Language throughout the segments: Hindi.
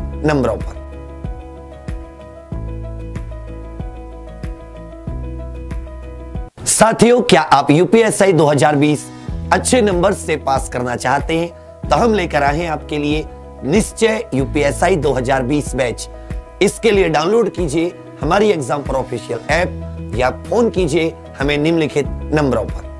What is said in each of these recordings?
के नंबरों पर साथियों क्या आप यूपीएसआई 2020 अच्छे नंबर से पास करना चाहते हैं तो हम लेकर आए हैं आपके लिए निश्चय यूपीएसआई 2020 बैच इसके लिए डाउनलोड कीजिए हमारी एग्जाम पर ऑफिशियल ऐप या फोन कीजिए हमें निम्नलिखित नंबरों पर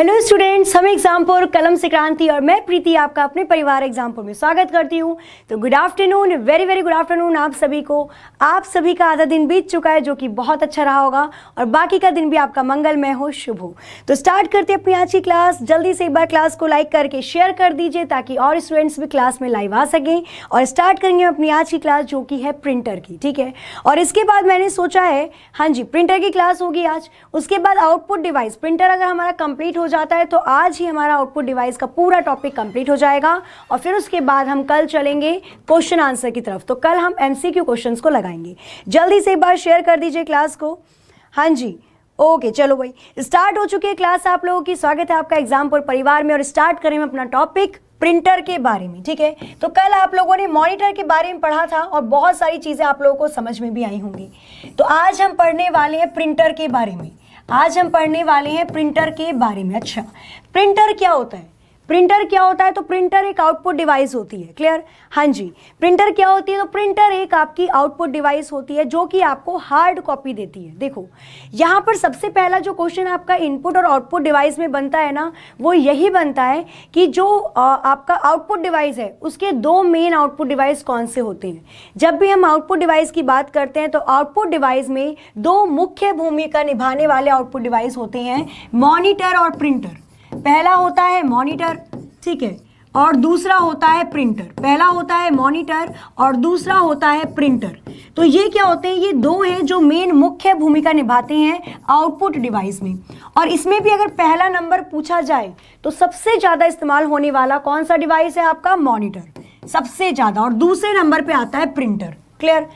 हेलो स्टूडेंट्स हम एग्जामपुर कलम से क्रांति और मैं प्रीति आपका अपने परिवार एग्जामपुर में स्वागत करती हूँ तो good afternoon very very good afternoon आप सभी को आप सभी का आधा दिन बीत चुका है जो कि बहुत अच्छा रहा होगा और बाकी का दिन भी आपका मंगलमय हो शुभ हो तो स्टार्ट करते अपनी आज की क्लास जल्दी से एक बार क्लास को लाइक करके शेयर कर दीजिए ताकि और स्टूडेंट्स भी क्लास में लाइव आ सकें और स्टार्ट करेंगे अपनी आज की क्लास जो कि है प्रिंटर की ठीक है और इसके बाद मैंने सोचा है हाँ जी प्रिंटर की क्लास होगी आज उसके बाद आउटपुट डिवाइस प्रिंटर अगर हमारा कंप्लीट हो जाता है तो आज ही हमारा आउटपुट डिवाइस का पूरा टॉपिक कंप्लीट हो जाएगा और फिर उसके बाद हम कल चलेंगे क्वेश्चन आंसर की तरफ तो कल हम एम सी क्वेश्चन को लगाएंगे जल्दी से एक बार शेयर कर दीजिए क्लास को हाँ जी ओके चलो भाई स्टार्ट हो चुकी है क्लास आप लोगों की स्वागत है आपका एग्जामपुर परिवार में और स्टार्ट करें अपना टॉपिक प्रिंटर के बारे में ठीक है तो कल आप लोगों ने मॉनिटर के बारे में पढ़ा था और बहुत सारी चीज़ें आप लोगों को समझ में भी आई होंगी तो आज हम पढ़ने वाले हैं प्रिंटर के बारे में आज हम पढ़ने वाले हैं प्रिंटर के बारे में अच्छा प्रिंटर क्या होता है प्रिंटर क्या होता है तो प्रिंटर एक आउटपुट डिवाइस होती है क्लियर हाँ जी प्रिंटर क्या होती है तो प्रिंटर एक आपकी आउटपुट डिवाइस होती है जो कि आपको हार्ड कॉपी देती है देखो यहाँ पर सबसे पहला जो क्वेश्चन आपका इनपुट और आउटपुट डिवाइस में बनता है ना वो यही बनता है कि जो आपका आउटपुट डिवाइस है उसके दो मेन आउटपुट डिवाइस कौन से होते हैं जब भी हम आउटपुट डिवाइस की बात करते हैं तो आउटपुट डिवाइस में दो मुख्य भूमिका निभाने वाले आउटपुट डिवाइस होते हैं मॉनिटर और प्रिंटर पहला होता है मॉनिटर ठीक है और दूसरा होता है प्रिंटर पहला होता है मॉनिटर और दूसरा होता है प्रिंटर तो ये क्या होते हैं ये दो हैं जो मेन मुख्य भूमिका निभाते हैं आउटपुट डिवाइस में और इसमें भी अगर पहला नंबर पूछा जाए तो सबसे ज़्यादा इस्तेमाल होने वाला कौन सा डिवाइस है आपका मॉनिटर सबसे ज़्यादा और दूसरे नंबर पर आता है प्रिंटर क्लियर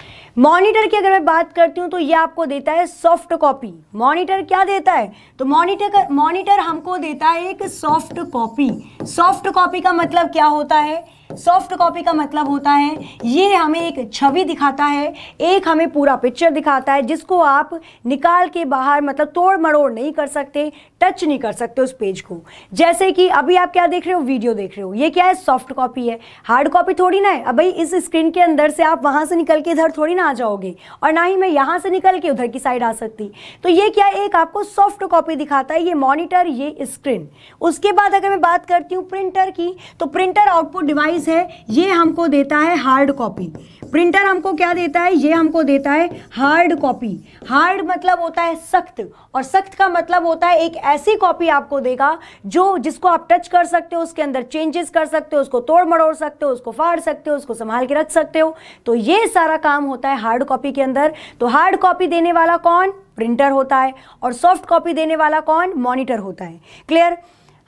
मॉनिटर की अगर मैं बात करती हूँ तो ये आपको देता है सॉफ्ट कॉपी मॉनिटर क्या देता है तो मॉनिटर मॉनिटर हमको देता है एक सॉफ्ट कॉपी सॉफ्ट कॉपी का मतलब क्या होता है सॉफ्ट कॉपी का मतलब होता है ये हमें एक छवि दिखाता है एक हमें पूरा पिक्चर दिखाता है जिसको आप निकाल के बाहर मतलब तोड़ मरोड़ नहीं कर सकते टच नहीं कर सकते उस पेज को जैसे कि अभी आप क्या देख रहे हो वीडियो देख रहे हो ये क्या है सॉफ्ट कॉपी है हार्ड कॉपी थोड़ी ना है अब भाई इस स्क्रीन के अंदर से आप वहाँ से निकल के इधर थोड़ी ना आ जाओगे और ना ही मैं यहाँ से निकल के उधर की साइड आ सकती तो ये क्या एक आपको सॉफ्ट कॉपी दिखाता है ये मॉनिटर ये स्क्रीन उसके बाद अगर मैं बात करती हूँ प्रिंटर की तो प्रिंटर आउटपुट डिवाइस डिवाइस है ये हमको देता है हार्ड कॉपी प्रिंटर हमको क्या देता है ये हमको देता है हार्ड कॉपी हार्ड मतलब होता है सख्त और सख्त का मतलब होता है एक ऐसी कॉपी आपको देगा जो जिसको आप टच कर सकते हो उसके अंदर चेंजेस कर सकते हो उसको तोड़ मड़ोड़ सकते हो उसको फाड़ सकते हो उसको संभाल के रख सकते हो तो ये सारा काम होता है हार्ड कॉपी के अंदर तो हार्ड कॉपी देने वाला कौन प्रिंटर होता है और सॉफ्ट कॉपी देने वाला कौन मॉनिटर होता है क्लियर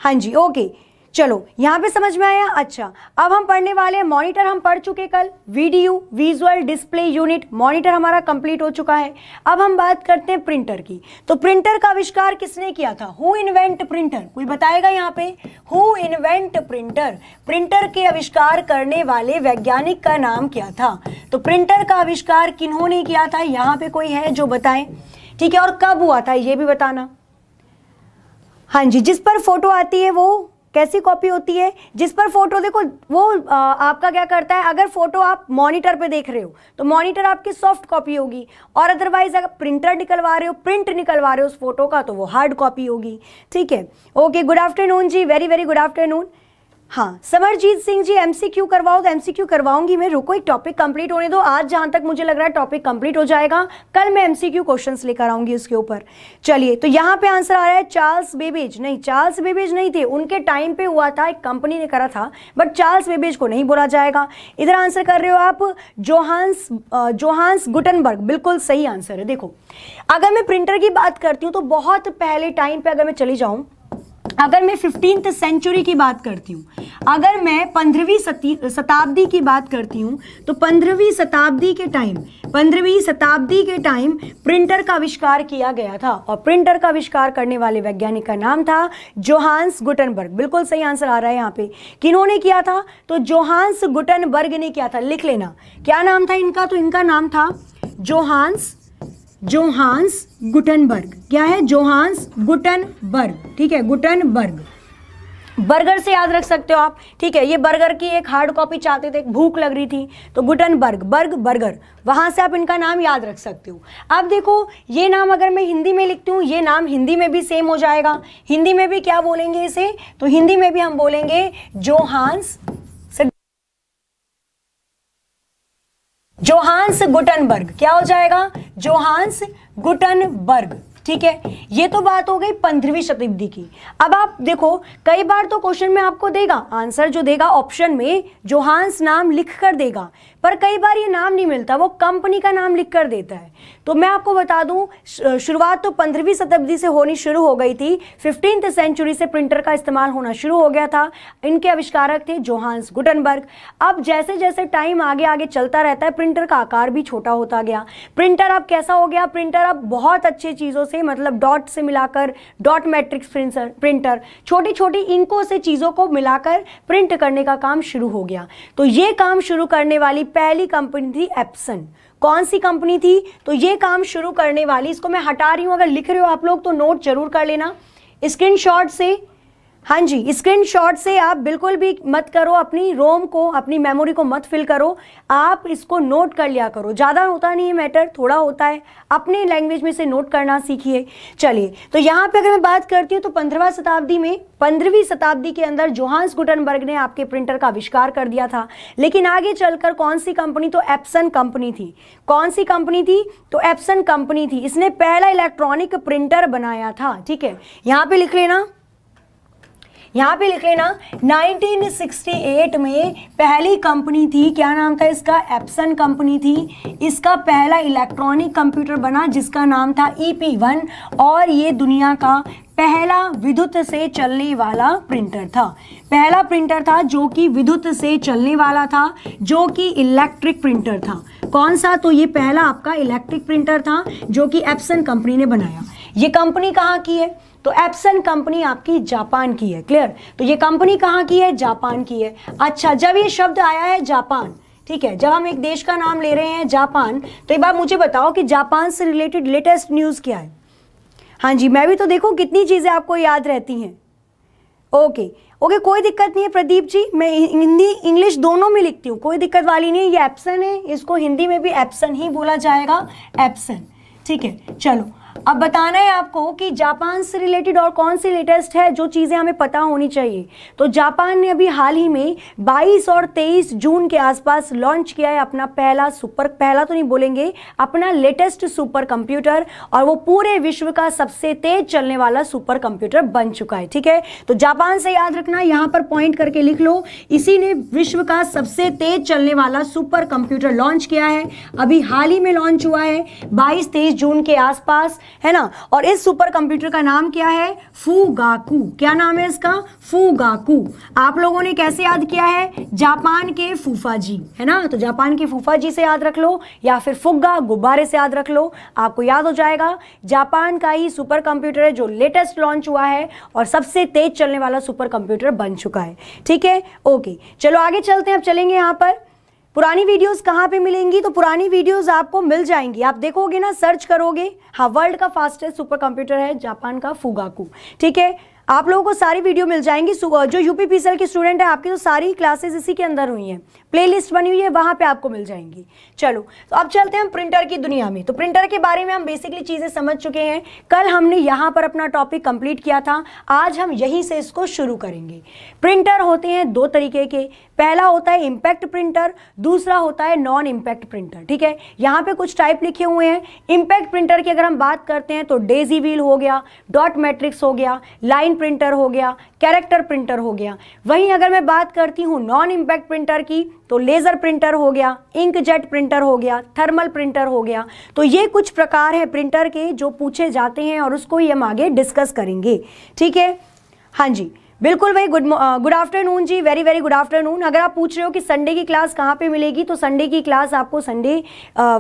हाँ जी ओके चलो यहां पे समझ में आया अच्छा अब हम पढ़ने वाले हैं मॉनिटर हम पढ़ चुके कल video visual display unit monitor हमारा कंप्लीट हो चुका है अब हम बात करते हैं प्रिंटर की तो प्रिंटर का आविष्कार किसने किया था हु इन्वेंट प्रिंटर कोई बताएगा यहाँ पे हु इन्वेंट प्रिंटर प्रिंटर के आविष्कार करने वाले वैज्ञानिक का नाम क्या था तो प्रिंटर का आविष्कार किन्हों ने किया था यहाँ पे कोई है जो बताए ठीक है और कब हुआ था ये भी बताना हाँ जी जिस पर फोटो आती है वो कैसी कॉपी होती है जिस पर फोटो देखो वो आ, आपका क्या करता है अगर फोटो आप मॉनिटर पे देख रहे हो तो मॉनिटर आपकी सॉफ्ट कॉपी होगी और अदरवाइज अगर प्रिंटर निकलवा रहे हो प्रिंट निकलवा रहे हो उस फोटो का तो वो हार्ड कॉपी होगी ठीक है ओके गुड आफ्टरनून जी वेरी वेरी गुड आफ्टरनून हाँ समरजीत सिंह जी एमसीक्यू करवाओ तो एमसीक्यू करवाऊंगी मैं रुको एक टॉपिक कंप्लीट होने दो आज जहां तक मुझे लग रहा है टॉपिक कंप्लीट हो जाएगा कल मैं एमसीक्यू क्वेश्चंस लेकर आऊंगी उसके ऊपर चलिए तो यहाँ पे आंसर आ रहा है चार्ल्स बेबेज नहीं चार्ल्स बेबेज नहीं थे उनके टाइम पे हुआ था एक कंपनी ने करा था बट चार्ल्स बेबेज को नहीं बोला जाएगा इधर आंसर कर रहे हो आप जोहान्स जोहान्स गुटनबर्ग बिल्कुल सही आंसर है देखो अगर मैं प्रिंटर की बात करती हूँ तो बहुत पहले टाइम पर अगर मैं चली जाऊँ अगर मैं फिफ्टींथ सेंचुरी की बात करती हूँ अगर मैं पंद्रहवीं शताब्दी की बात करती हूँ तो पंद्रहवीं शताब्दी के टाइम पंद्रहवीं शताब्दी के टाइम प्रिंटर का आविष्कार किया गया था और प्रिंटर का आविष्कार करने वाले वैज्ञानिक का नाम था जोहान्स गुटनबर्ग बिल्कुल सही आंसर आ रहा है यहाँ पे किन्होंने किया था तो जोहान्स गुटनबर्ग ने किया था लिख लेना क्या नाम था इनका तो इनका नाम था जोहान्स जोहान्स गुटनबर्ग क्या है जोहान्स गुटनबर्ग ठीक है गुटनबर्ग बर्गर से याद रख सकते हो आप ठीक है ये बर्गर की एक हार्ड कॉपी चाहते थे भूख लग रही थी तो गुटनबर्ग बर्ग बर्गर वहाँ से आप इनका नाम याद रख सकते हो अब देखो ये नाम अगर मैं हिंदी में लिखती हूँ ये नाम हिंदी में भी सेम हो जाएगा हिंदी में भी क्या बोलेंगे इसे तो हिंदी में भी हम बोलेंगे जोहान्स जोहान्स गुटनबर्ग क्या हो जाएगा जोहान्स गुटनबर्ग ठीक है ये तो बात हो गई पंद्रहवीं शताब्दी की अब आप देखो कई बार तो क्वेश्चन में आपको देगा आंसर जो देगा ऑप्शन में जोहान्स नाम लिख कर देगा पर कई बार ये नाम नहीं मिलता वो कंपनी का नाम लिख कर देता है तो मैं आपको बता दूं शुरुआत तो पंद्रहवीं शताब्दी से होनी शुरू हो गई थी फिफ्टीन सेंचुरी से प्रिंटर का इस्तेमाल होना शुरू हो गया था इनके आविष्कारक थे जोहान्स गुटनबर्ग अब जैसे जैसे टाइम आगे आगे चलता रहता है प्रिंटर का आकार भी छोटा होता गया प्रिंटर अब कैसा हो गया प्रिंटर अब बहुत अच्छी चीज़ों से मतलब डॉट से मिलाकर डॉट मैट्रिक्स प्रिंटर प्रिंटर छोटी छोटी इंकों से चीज़ों को मिलाकर प्रिंट करने का काम शुरू हो गया तो ये काम शुरू करने वाली पहली कंपनी थी एप्सन कौन सी कंपनी थी तो ये काम शुरू करने वाली इसको मैं हटा रही हूँ अगर लिख रहे हो आप लोग तो नोट जरूर कर लेना स्क्रीनशॉट से हाँ जी स्क्रीनशॉट से आप बिल्कुल भी मत करो अपनी रोम को अपनी मेमोरी को मत फिल करो आप इसको नोट कर लिया करो ज़्यादा होता नहीं है मैटर थोड़ा होता है अपने लैंग्वेज में से नोट करना सीखिए चलिए तो यहाँ पे अगर मैं बात करती हूँ तो पंद्रहवा शताब्दी में पंद्रहवीं शताब्दी के अंदर जोहान्स गुटनबर्ग ने आपके प्रिंटर का आविष्कार कर दिया था लेकिन आगे चलकर कौन सी कंपनी तो एप्सन कंपनी थी कौन सी कंपनी थी तो एप्सन कंपनी थी इसने पहला इलेक्ट्रॉनिक प्रिंटर बनाया था ठीक है यहाँ पे लिख लेना यहाँ पे लिख लेना 1968 में पहली कंपनी थी क्या नाम था इसका एप्सन कंपनी थी इसका पहला इलेक्ट्रॉनिक कंप्यूटर बना जिसका नाम था ई e वन और ये दुनिया का पहला विद्युत से चलने वाला प्रिंटर था पहला प्रिंटर था जो कि विद्युत से चलने वाला था जो कि इलेक्ट्रिक प्रिंटर था कौन सा तो ये पहला आपका इलेक्ट्रिक प्रिंटर था जो कि एप्सन कंपनी ने बनाया ये कंपनी कहाँ की है तो एप्सन कंपनी आपकी जापान की है क्लियर तो ये कंपनी कहाँ की है जापान की है अच्छा जब ये शब्द आया है जापान ठीक है जब हम एक देश का नाम ले रहे हैं जापान तो एक बार मुझे बताओ कि जापान से रिलेटेड लेटेस्ट न्यूज़ क्या है हाँ जी मैं भी तो देखो कितनी चीज़ें आपको याद रहती हैं ओके ओके कोई दिक्कत नहीं है प्रदीप जी मैं हिंदी इंग्लिश दोनों में लिखती हूँ कोई दिक्कत वाली नहीं ये एप्सन है इसको हिंदी में भी एप्सन ही बोला जाएगा एप्सन ठीक है चलो अब बताना है आपको कि जापान से रिलेटेड और कौन सी लेटेस्ट है जो चीज़ें हमें पता होनी चाहिए तो जापान ने अभी हाल ही में 22 और 23 जून के आसपास लॉन्च किया है अपना पहला सुपर पहला तो नहीं बोलेंगे अपना लेटेस्ट सुपर कंप्यूटर और वो पूरे विश्व का सबसे तेज चलने वाला सुपर कंप्यूटर बन चुका है ठीक है तो जापान से याद रखना यहाँ पर पॉइंट करके लिख लो इसी ने विश्व का सबसे तेज चलने वाला सुपर कंप्यूटर लॉन्च किया है अभी हाल ही में लॉन्च हुआ है बाईस तेईस जून के आसपास है ना और इस सुपर कंप्यूटर का नाम क्या है फूगाकू क्या नाम है इसका फूगाकू आप लोगों ने कैसे याद किया है जापान के फूफा जी है ना तो जापान के फूफा जी से याद रख लो या फिर फुग्गा गुब्बारे से याद रख लो आपको याद हो जाएगा जापान का ही सुपर कंप्यूटर है जो लेटेस्ट लॉन्च हुआ है और सबसे तेज चलने वाला सुपर कंप्यूटर बन चुका है ठीक है ओके चलो आगे चलते हैं अब चलेंगे यहाँ पर पुरानी वीडियोस कहाँ पे मिलेंगी तो पुरानी वीडियोस आपको मिल जाएंगी आप देखोगे ना सर्च करोगे हाँ वर्ल्ड का फास्टेस्ट सुपर कंप्यूटर है जापान का फुगाकू ठीक है आप लोगों को सारी वीडियो मिल जाएंगी जो यूपी पीसीएल के स्टूडेंट है आपकी तो सारी क्लासेस इसी के अंदर हुई हैं प्लेलिस्ट बनी हुई है वहां पे आपको मिल जाएंगी चलो तो अब चलते हैं हम प्रिंटर की दुनिया में तो प्रिंटर के बारे में हम बेसिकली चीज़ें समझ चुके हैं कल हमने यहाँ पर अपना टॉपिक कंप्लीट किया था आज हम यहीं से इसको शुरू करेंगे प्रिंटर होते हैं दो तरीके के पहला होता है इम्पैक्ट प्रिंटर दूसरा होता है नॉन इम्पैक्ट प्रिंटर ठीक है यहाँ पे कुछ टाइप लिखे हुए हैं इम्पैक्ट प्रिंटर की अगर हम बात करते हैं तो डेजी व्हील हो गया डॉट मैट्रिक्स हो गया लाइन प्रिंटर हो गया कैरेक्टर प्रिंटर हो गया वहीं अगर मैं बात करती हूँ नॉन इम्पैक्ट प्रिंटर की तो लेज़र प्रिंटर हो गया इंक जेट प्रिंटर हो गया थर्मल प्रिंटर हो गया तो ये कुछ प्रकार है प्रिंटर के जो पूछे जाते हैं और उसको ही हम आगे डिस्कस करेंगे ठीक है हाँ जी बिल्कुल भाई गुड गुड आफ्टरनून जी वेरी वेरी गुड आफ्टरनून अगर आप पूछ रहे हो कि संडे की क्लास कहाँ पे मिलेगी तो संडे की क्लास आपको संडे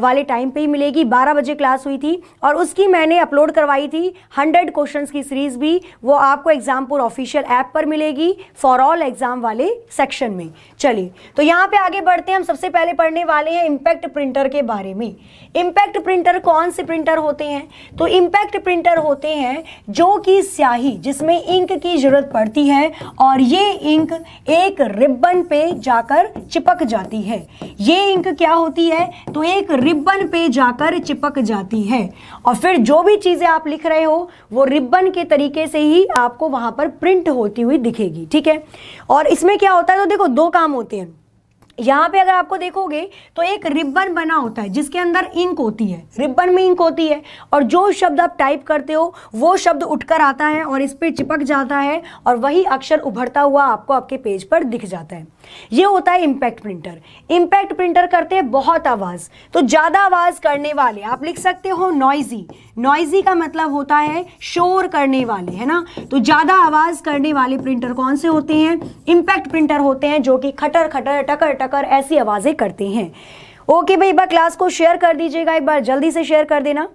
वाले टाइम पे ही मिलेगी 12 बजे क्लास हुई थी और उसकी मैंने अपलोड करवाई थी 100 क्वेश्चंस की सीरीज़ भी वो आपको एग्जामपुर ऑफिशियल ऐप पर मिलेगी फॉर ऑल एग्ज़ाम वाले सेक्शन में चलिए तो यहाँ पर आगे बढ़ते हैं हम सबसे पहले पढ़ने वाले हैं इम्पैक्ट प्रिंटर के बारे में इम्पैक्ट प्रिंटर कौन से प्रिंटर होते हैं तो इम्पैक्ट प्रिंटर होते हैं जो कि स्याही जिसमें इंक की ज़रूरत पड़ती जाती है और ये इंक एक रिबन पे जाकर चिपक जाती है ये इंक क्या होती है तो एक रिबन पे जाकर चिपक जाती है और फिर जो भी चीज़ें आप लिख रहे हो वो रिबन के तरीके से ही आपको वहां पर प्रिंट होती हुई दिखेगी ठीक है और इसमें क्या होता है तो देखो दो काम होते हैं यहाँ पे अगर आपको देखोगे तो एक रिबन बना होता है जिसके अंदर इंक होती है रिबन में इंक होती है और जो शब्द आप टाइप करते हो वो शब्द उठकर आता है और इस पर चिपक जाता है और वही अक्षर उभरता हुआ आपको आपके पेज पर दिख जाता है ये होता है इम्पैक्ट प्रिंटर इम्पैक्ट प्रिंटर करते हैं बहुत आवाज़ तो ज़्यादा आवाज़ करने वाले आप लिख सकते हो नॉइजी नॉइजी का मतलब होता है शोर करने वाले है ना तो ज़्यादा आवाज़ करने वाले प्रिंटर कौन से होते हैं इम्पैक्ट प्रिंटर होते हैं जो कि खटर खटर टकर टकर ऐसी आवाज़ें करते हैं ओके भाई एक बार क्लास को शेयर कर दीजिएगा एक बार जल्दी से शेयर कर देना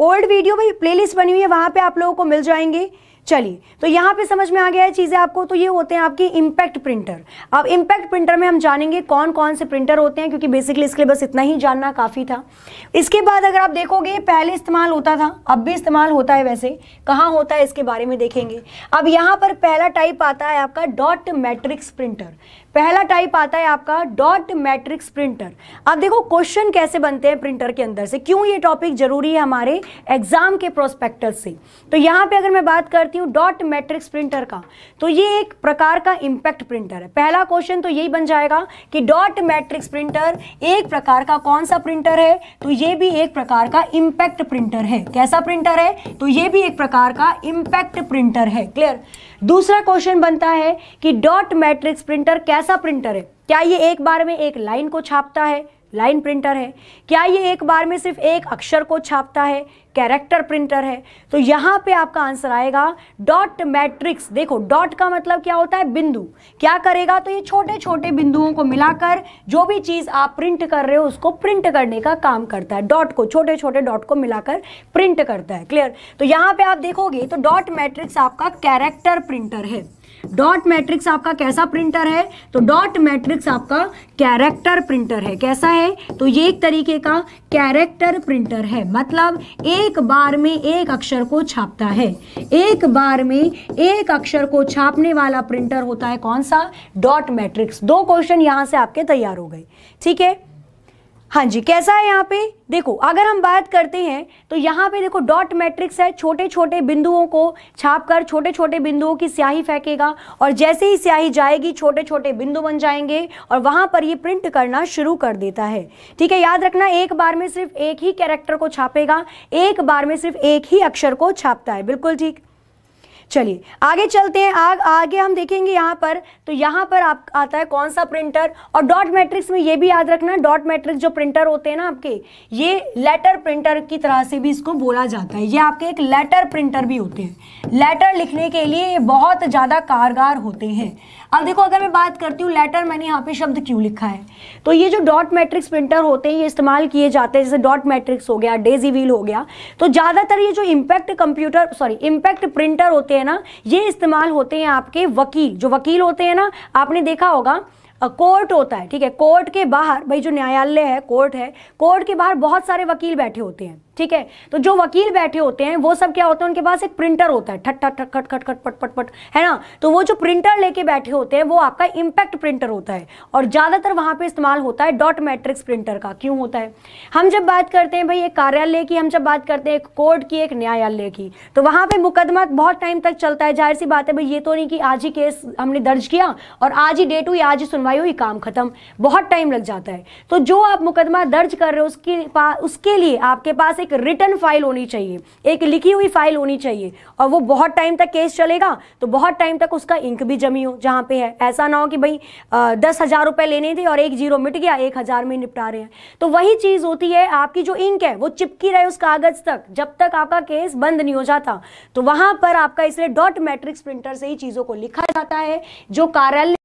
ओल्ड वीडियो भाई प्लेलिस्ट बनी हुई है वहां पे आप लोगों को मिल जाएंगे चलिए तो यहाँ पे समझ में आ गया है चीज़ें आपको तो ये होते हैं आपकी इम्पैक्ट प्रिंटर अब इम्पैक्ट प्रिंटर में हम जानेंगे कौन कौन से प्रिंटर होते हैं क्योंकि बेसिकली इसके लिए बस इतना ही जानना काफ़ी था इसके बाद अगर आप देखोगे पहले इस्तेमाल होता था अब भी इस्तेमाल होता है वैसे कहाँ होता है इसके बारे में देखेंगे अब यहाँ पर पहला टाइप आता है आपका डॉट मैट्रिक्स प्रिंटर पहला टाइप आता है आपका डॉट मैट्रिक्स प्रिंटर अब देखो क्वेश्चन कैसे बनते हैं प्रिंटर के अंदर से क्यों ये टॉपिक जरूरी है हमारे एग्जाम के प्रोस्पेक्टस से तो यहाँ पे अगर मैं बात करती हूँ डॉट मैट्रिक्स प्रिंटर का तो ये एक प्रकार का इम्पैक्ट प्रिंटर है पहला क्वेश्चन तो यही बन जाएगा कि डॉट मैट्रिक्स प्रिंटर एक प्रकार का कौन सा प्रिंटर है तो ये भी एक प्रकार का इम्पैक्ट प्रिंटर है कैसा प्रिंटर है तो ये भी एक प्रकार का इम्पैक्ट प्रिंटर है क्लियर दूसरा क्वेश्चन बनता है कि डॉट मैट्रिक्स प्रिंटर कैसा प्रिंटर है क्या ये एक बार में एक लाइन को छापता है लाइन प्रिंटर है क्या ये एक बार में सिर्फ एक अक्षर को छापता है कैरेक्टर प्रिंटर है तो यहाँ पे आपका आंसर आएगा डॉट मैट्रिक्स देखो डॉट का मतलब क्या होता है बिंदु क्या करेगा तो ये छोटे छोटे बिंदुओं को मिलाकर जो भी चीज़ आप प्रिंट कर रहे हो उसको प्रिंट करने का काम करता है डॉट को छोटे छोटे डॉट को मिलाकर प्रिंट करता है क्लियर तो यहाँ पे आप देखोगे तो डॉट मैट्रिक्स आपका कैरेक्टर प्रिंटर है डॉट मैट्रिक्स आपका कैसा प्रिंटर है तो डॉट मैट्रिक्स आपका कैरेक्टर प्रिंटर है कैसा है तो ये एक तरीके का कैरेक्टर प्रिंटर है मतलब एक बार में एक अक्षर को छापता है एक बार में एक अक्षर को छापने वाला प्रिंटर होता है कौन सा डॉट मैट्रिक्स दो क्वेश्चन यहां से आपके तैयार हो गए ठीक है हाँ जी कैसा है यहाँ पे देखो अगर हम बात करते हैं तो यहाँ पे देखो डॉट मैट्रिक्स है छोटे छोटे बिंदुओं को छाप कर छोटे छोटे बिंदुओं की स्याही फेंकेगा और जैसे ही स्याही जाएगी छोटे छोटे बिंदु बन जाएंगे और वहाँ पर ये प्रिंट करना शुरू कर देता है ठीक है याद रखना एक बार में सिर्फ एक ही कैरेक्टर को छापेगा एक बार में सिर्फ एक ही अक्षर को छापता है बिल्कुल ठीक चलिए आगे चलते हैं आग आगे हम देखेंगे यहाँ पर तो यहाँ पर आप आता है कौन सा प्रिंटर और डॉट मैट्रिक्स में ये भी याद रखना डॉट मैट्रिक्स जो प्रिंटर होते हैं ना आपके ये लेटर प्रिंटर की तरह से भी इसको बोला जाता है ये आपके एक लेटर प्रिंटर भी होते हैं लेटर लिखने के लिए ये बहुत ज़्यादा कारगर होते हैं अब देखो अगर मैं बात करती हूँ लेटर मैंने यहाँ पे शब्द क्यों लिखा है तो ये जो डॉट मैट्रिक्स प्रिंटर होते हैं ये इस्तेमाल किए जाते हैं जैसे डॉट मैट्रिक्स हो गया डेजी व्हील हो गया तो ज़्यादातर ये जो impact computer sorry impact printer होते हैं ना ये इस्तेमाल होते हैं आपके वकील जो वकील होते हैं ना आपने देखा होगा कोर्ट होता है ठीक है कोर्ट के बाहर भाई जो न्यायालय है कोर्ट है कोर्ट के बाहर बहुत सारे वकील बैठे होते हैं ठीक है तो जो वकील बैठे होते हैं वो सब क्या होता है उनके पास एक प्रिंटर होता है ठट ठट ठट खट खट खट पट पट पट है ना तो वो जो प्रिंटर लेके बैठे होते हैं वो आपका इंपैक्ट प्रिंटर होता है और ज़्यादातर वहां पे इस्तेमाल होता है डॉट मैट्रिक्स प्रिंटर का क्यों होता है हम जब बात करते हैं भाई एक कार्यालय की हम जब बात करते हैं एक कोर्ट की एक न्यायालय की तो वहां पर मुकदमा बहुत टाइम तक चलता है जाहिर सी बात है भाई ये तो नहीं कि आज ही केस हमने दर्ज किया और आज ही डेट हुई आज ही सुनवाई हुई काम खत्म बहुत टाइम लग जाता है तो जो आप मुकदमा दर्ज कर रहे हो उसके उसके लिए आपके पास एक रिटर्न फाइल होनी चाहिए एक लिखी हुई फाइल होनी चाहिए और वो बहुत टाइम तक केस चलेगा तो बहुत टाइम तक उसका इंक भी जमी हो जहाँ पे है ऐसा ना हो कि भाई आ, दस हज़ार रुपये लेने थे और एक जीरो मिट गया एक हज़ार में निपटा रहे हैं तो वही चीज़ होती है आपकी जो इंक है वो चिपकी रहे उस कागज़ तक जब तक आपका केस बंद नहीं हो जाता तो वहाँ पर आपका इसलिए डॉट मैट्रिक्स प्रिंटर से ही चीज़ों को लिखा जाता है जो कार्यालय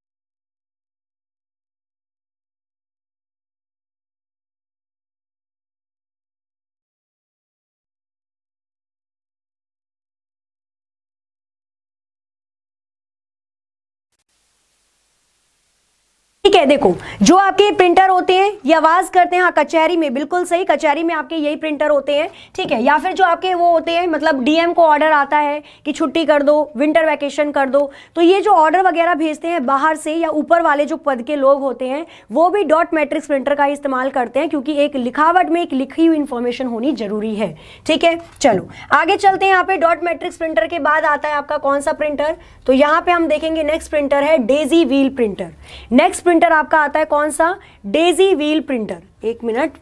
ठीक है देखो जो आपके प्रिंटर होते हैं ये आवाज करते हैं हाँ कचहरी में बिल्कुल सही कचहरी में आपके यही प्रिंटर होते हैं ठीक है या फिर जो आपके वो होते हैं मतलब डीएम को ऑर्डर आता है कि छुट्टी कर दो विंटर वैकेशन कर दो तो ये जो ऑर्डर वगैरह भेजते हैं बाहर से या ऊपर वाले जो पद के लोग होते हैं वो भी डॉट मैट्रिक्स प्रिंटर का इस्तेमाल करते हैं क्योंकि एक लिखावट में एक लिखी हुई इंफॉर्मेशन होनी जरूरी है ठीक है चलो आगे चलते हैं यहाँ पे डॉट मैट्रिक्स प्रिंटर के बाद आता है आपका कौन सा प्रिंटर तो यहाँ पे हम देखेंगे नेक्स्ट प्रिंटर है daisy wheel printer next printer आपका आता है कौन सा डेजी व्हील प्रिंटर एक मिनट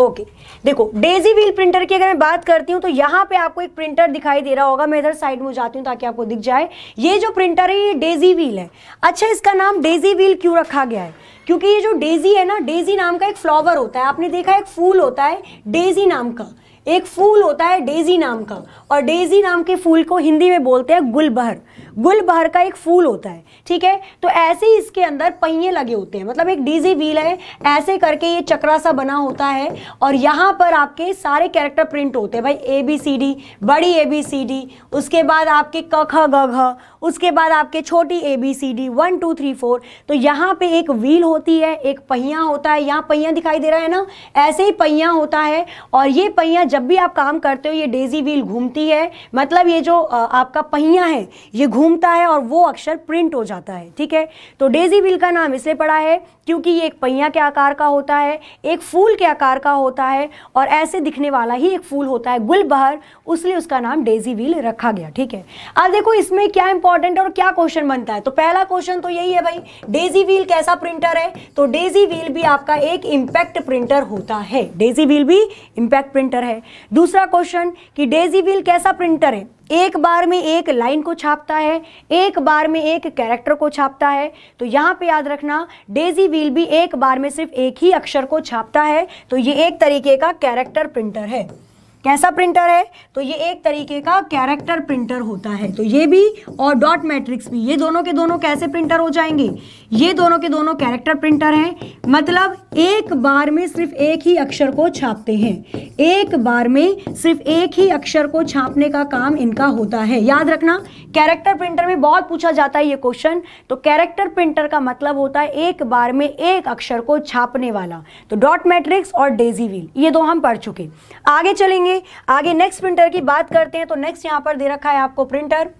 ओके okay. देखो डेजी व्हील प्रिंटर की अगर मैं बात करती हूँ तो यहाँ पे आपको एक प्रिंटर दिखाई दे रहा होगा मैं इधर साइड में जाती हूँ ताकि आपको दिख जाए ये जो प्रिंटर है ये डेजी व्हील है अच्छा इसका नाम डेजी व्हील क्यों रखा गया है क्योंकि ये जो डेजी है ना डेजी नाम का एक फ्लावर होता है आपने देखा एक फूल होता है डेजी नाम का एक फूल होता है डेजी नाम का और डेजी नाम के फूल को हिंदी में बोलते हैं गुलबहर गुलबहर का एक फूल होता है ठीक है तो ऐसे ही इसके अंदर पहिए लगे होते हैं मतलब एक डीजी व्हील है ऐसे करके ये चक्रा सा बना होता है और यहाँ पर आपके सारे कैरेक्टर प्रिंट होते हैं भाई ए बी सी डी बड़ी ए बी सी डी उसके बाद आपके क ख ग घ उसके बाद आपके छोटी A B C D one two three four तो यहाँ पे एक व्हील होती है एक पहिया होता है यहाँ पहिया दिखाई दे रहा है ना ऐसे ही पहिया होता है और ये पहिया जब भी आप काम करते हो ये डेजी व्हील घूमती है मतलब ये जो आपका पहिया है ये घूम घूमता है और वो अक्षर प्रिंट हो जाता है ठीक है तो डेजी व्हील का नाम इसलिए पड़ा है क्योंकि ये एक पहिया के आकार का होता है एक फूल के आकार का होता है और ऐसे दिखने वाला ही एक फूल होता है गुलबहर उसलिए उसका नाम डेजी व्हील रखा गया ठीक है अब देखो इसमें क्या इंपॉर्टेंट और क्या क्वेश्चन बनता है तो पहला क्वेश्चन तो यही है भाई डेजी व्हील कैसा प्रिंटर है तो डेजी व्हील भी आपका एक इम्पैक्ट प्रिंटर होता है डेजी व्हील भी इम्पैक्ट प्रिंटर है दूसरा क्वेश्चन कि डेजी व्हील कैसा प्रिंटर है एक बार में एक लाइन को छापता है एक बार में एक कैरेक्टर को छापता है तो यहां पे याद रखना डेजी व्हील भी एक बार में सिर्फ एक ही अक्षर को छापता है तो ये एक तरीके का कैरेक्टर प्रिंटर है कैसा प्रिंटर है तो ये एक तरीके का कैरेक्टर प्रिंटर होता है तो ये भी और डॉट मैट्रिक्स भी ये दोनों के दोनों कैसे प्रिंटर हो जाएंगे ये दोनों के दोनों कैरेक्टर प्रिंटर हैं मतलब एक बार में सिर्फ एक ही अक्षर को छापते हैं एक बार में सिर्फ एक ही अक्षर को छापने का काम इनका होता है याद रखना कैरेक्टर प्रिंटर में बहुत पूछा जाता है ये क्वेश्चन तो कैरेक्टर प्रिंटर का मतलब होता है एक बार में एक अक्षर को छापने वाला तो डॉट मैट्रिक्स और डेजी व्हील ये दो हम पढ़ चुके आगे चलेंगे होगी आगे नेक्स्ट प्रिंटर की बात करते हैं तो नेक्स्ट यहां पर दे रखा है आपको प्रिंटर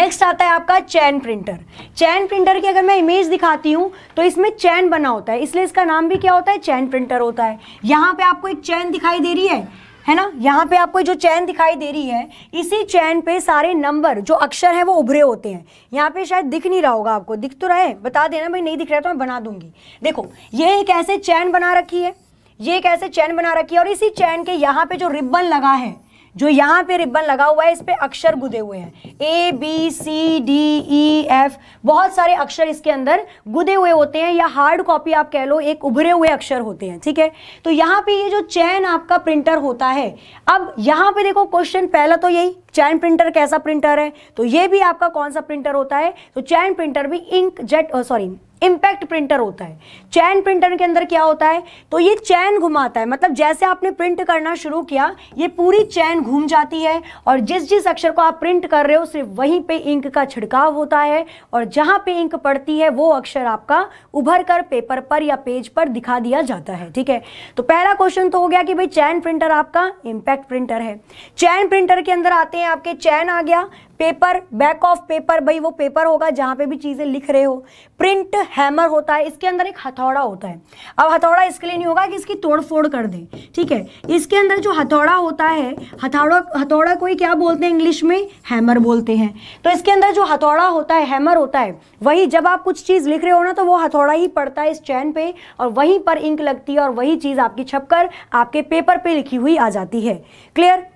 नेक्स्ट आता है आपका चैन प्रिंटर चैन प्रिंटर की अगर मैं इमेज दिखाती हूँ तो इसमें चैन बना होता है इसलिए इसका नाम भी क्या होता है चैन प्रिंटर होता है यहाँ पे आपको एक चैन दिखाई दे रही है है ना यहाँ पे आपको जो चैन दिखाई दे रही है इसी चैन पे सारे नंबर जो अक्षर हैं वो उभरे होते हैं यहाँ पे शायद दिख नहीं रहा होगा आपको दिख तो रहा है बता देना भाई नहीं दिख रहा तो मैं बना दूंगी देखो ये एक ऐसे चैन बना रखी है ये एक ऐसे चैन बना रखी है और इसी चैन के यहाँ पे जो रिबन लगा है जो यहाँ पे रिबन लगा हुआ है इस पर अक्षर गुदे हुए हैं A B C D E F बहुत सारे अक्षर इसके अंदर गुदे हुए होते हैं या हार्ड कॉपी आप कह लो एक उभरे हुए अक्षर होते हैं ठीक है तो यहाँ पे ये जो चैन आपका प्रिंटर होता है अब यहाँ पे देखो क्वेश्चन पहला तो यही चैन प्रिंटर कैसा प्रिंटर है तो ये भी आपका कौन सा प्रिंटर होता है तो चैन प्रिंटर भी ink jet sorry impact printer होता है चैन प्रिंटर के अंदर क्या होता है तो ये चैन घुमाता है मतलब जैसे आपने प्रिंट करना शुरू किया ये पूरी चैन घूम जाती है और जिस जिस अक्षर को आप प्रिंट कर रहे हो सिर्फ वहीं पे इंक का छिड़काव होता है और जहां पे इंक पड़ती है वो अक्षर आपका उभर कर पेपर पर या पेज पर दिखा दिया जाता है ठीक है तो पहला क्वेश्चन तो हो गया कि भाई चैन प्रिंटर आपका इंपैक्ट प्रिंटर है चैन प्रिंटर के अंदर आते हैं आपके चैन आ गया पेपर बैक ऑफ पेपर भाई वो पेपर होगा जहाँ पे भी चीज़ें लिख रहे हो प्रिंट हैमर होता है इसके अंदर एक हथौड़ा होता है अब हथौड़ा इसके लिए नहीं होगा कि इसकी तोड़फोड़ कर दे ठीक है इसके अंदर जो हथौड़ा होता है हथौड़ा हथौड़ा कोई क्या बोलते हैं इंग्लिश में हैमर बोलते हैं तो इसके अंदर जो हथौड़ा होता है हैमर होता है वही जब आप कुछ चीज़ लिख रहे हो ना तो वो हथौड़ा ही पड़ता है इस चैन पे और वहीं पर इंक लगती है और वही चीज़ आपकी छपकर आपके पेपर पे लिखी हुई आ जाती है clear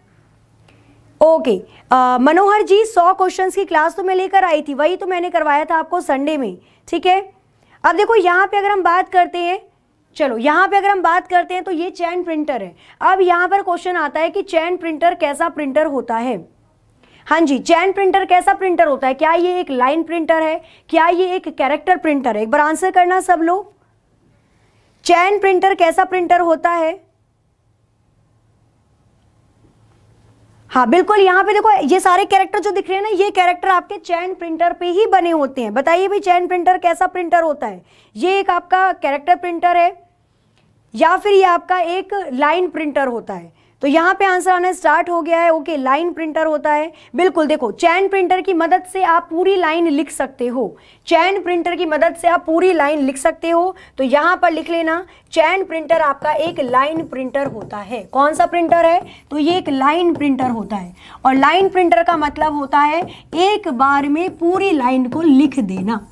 okay uh, Manohar ji सौ क्वेश्चंस की क्लास तो मैं लेकर आई थी वही तो मैंने करवाया था आपको संडे में ठीक है अब देखो यहाँ पे अगर हम बात करते हैं चलो यहाँ पे अगर हम बात करते हैं तो ये चैन प्रिंटर है अब यहाँ पर क्वेश्चन आता है कि चैन प्रिंटर कैसा प्रिंटर होता है हाँ जी चैन प्रिंटर कैसा प्रिंटर होता है क्या ये एक लाइन प्रिंटर है क्या ये एक कैरेक्टर प्रिंटर है एक बार आंसर करना सब लोग चैन प्रिंटर कैसा प्रिंटर होता है हाँ बिल्कुल यहाँ पे देखो ये सारे कैरेक्टर जो दिख रहे हैं ना ये कैरेक्टर आपके चैन प्रिंटर पे ही बने होते हैं बताइए भाई चैन प्रिंटर कैसा प्रिंटर होता है ये एक आपका कैरेक्टर प्रिंटर है या फिर ये आपका एक लाइन प्रिंटर होता है तो यहाँ पे आंसर आना स्टार्ट हो गया है ओके लाइन प्रिंटर होता है बिल्कुल देखो चैन प्रिंटर की मदद से आप पूरी लाइन लिख सकते हो चैन प्रिंटर की मदद से आप पूरी लाइन लिख सकते हो तो यहां पर लिख लेना चैन प्रिंटर आपका एक लाइन प्रिंटर होता है कौन सा प्रिंटर है तो ये एक लाइन प्रिंटर होता है और लाइन प्रिंटर का मतलब होता है एक बार में पूरी लाइन को लिख देना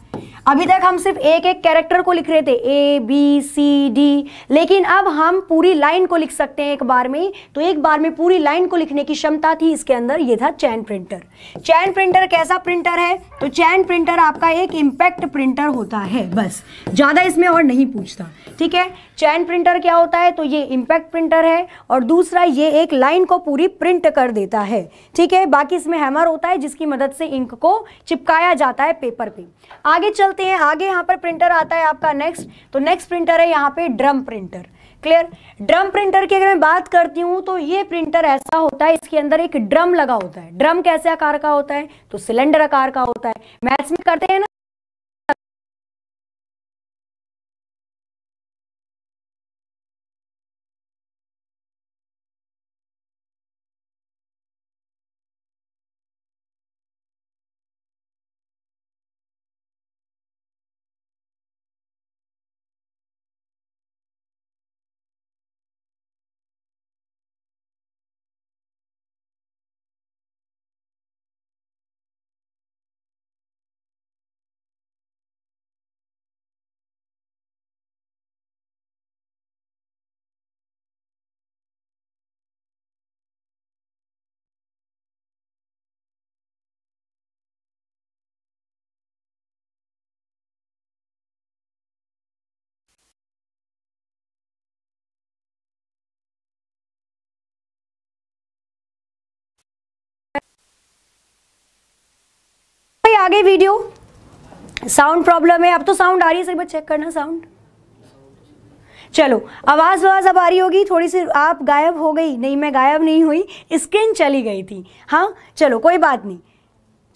अभी तक हम सिर्फ एक एक कैरेक्टर को लिख रहे थे ए बी सी डी लेकिन अब हम पूरी लाइन को लिख सकते हैं एक बार में तो एक बार में पूरी लाइन को लिखने की क्षमता थी इसके अंदर ये था चैन प्रिंटर चैन प्रिंटर कैसा प्रिंटर है तो चैन प्रिंटर आपका एक इम्पैक्ट प्रिंटर होता है बस ज़्यादा इसमें और नहीं पूछता ठीक है चैन प्रिंटर क्या होता है तो ये इम्पैक्ट प्रिंटर है और दूसरा ये एक लाइन को पूरी प्रिंट कर देता है ठीक है बाकी इसमें हैमर होता है जिसकी मदद से इंक को चिपकाया जाता है पेपर पे आगे चलते हैं आगे यहाँ पर प्रिंटर आता है आपका नेक्स्ट तो नेक्स्ट प्रिंटर है यहाँ पे drum printer clear drum printer की अगर मैं बात करती हूँ तो ये प्रिंटर ऐसा होता है इसके अंदर एक ड्रम लगा होता है ड्रम कैसे आकार का होता है तो सिलेंडर आकार का होता है मैथ्स में करते हैं ना गई वीडियो साउंड प्रॉब्लम है अब तो साउंड आ रही है सर चेक करना साउंड चलो आवाज़ आवाज़ अब आ रही होगी थोड़ी सी आप गायब हो गई नहीं मैं गायब नहीं हुई स्क्रीन चली गई थी हाँ चलो कोई बात नहीं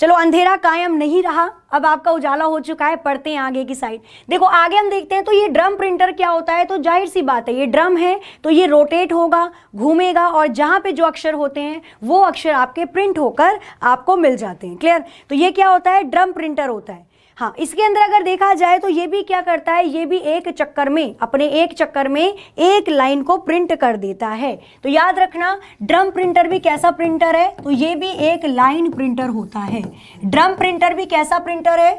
चलो अंधेरा कायम नहीं रहा अब आपका उजाला हो चुका है पढ़ते हैं आगे की साइड देखो आगे हम देखते हैं तो ये ड्रम प्रिंटर क्या होता है तो जाहिर सी बात है ये ड्रम है तो ये रोटेट होगा घूमेगा और जहाँ पे जो अक्षर होते हैं वो अक्षर आपके प्रिंट होकर आपको मिल जाते हैं क्लियर तो ये क्या होता है ड्रम प्रिंटर होता है हाँ इसके अंदर अगर देखा जाए तो ये भी क्या करता है ये भी एक चक्कर में अपने एक चक्कर में एक लाइन को प्रिंट कर देता है तो याद रखना ड्रम प्रिंटर भी कैसा प्रिंटर है तो ये भी एक लाइन प्रिंटर होता है ड्रम प्रिंटर भी कैसा प्रिंटर है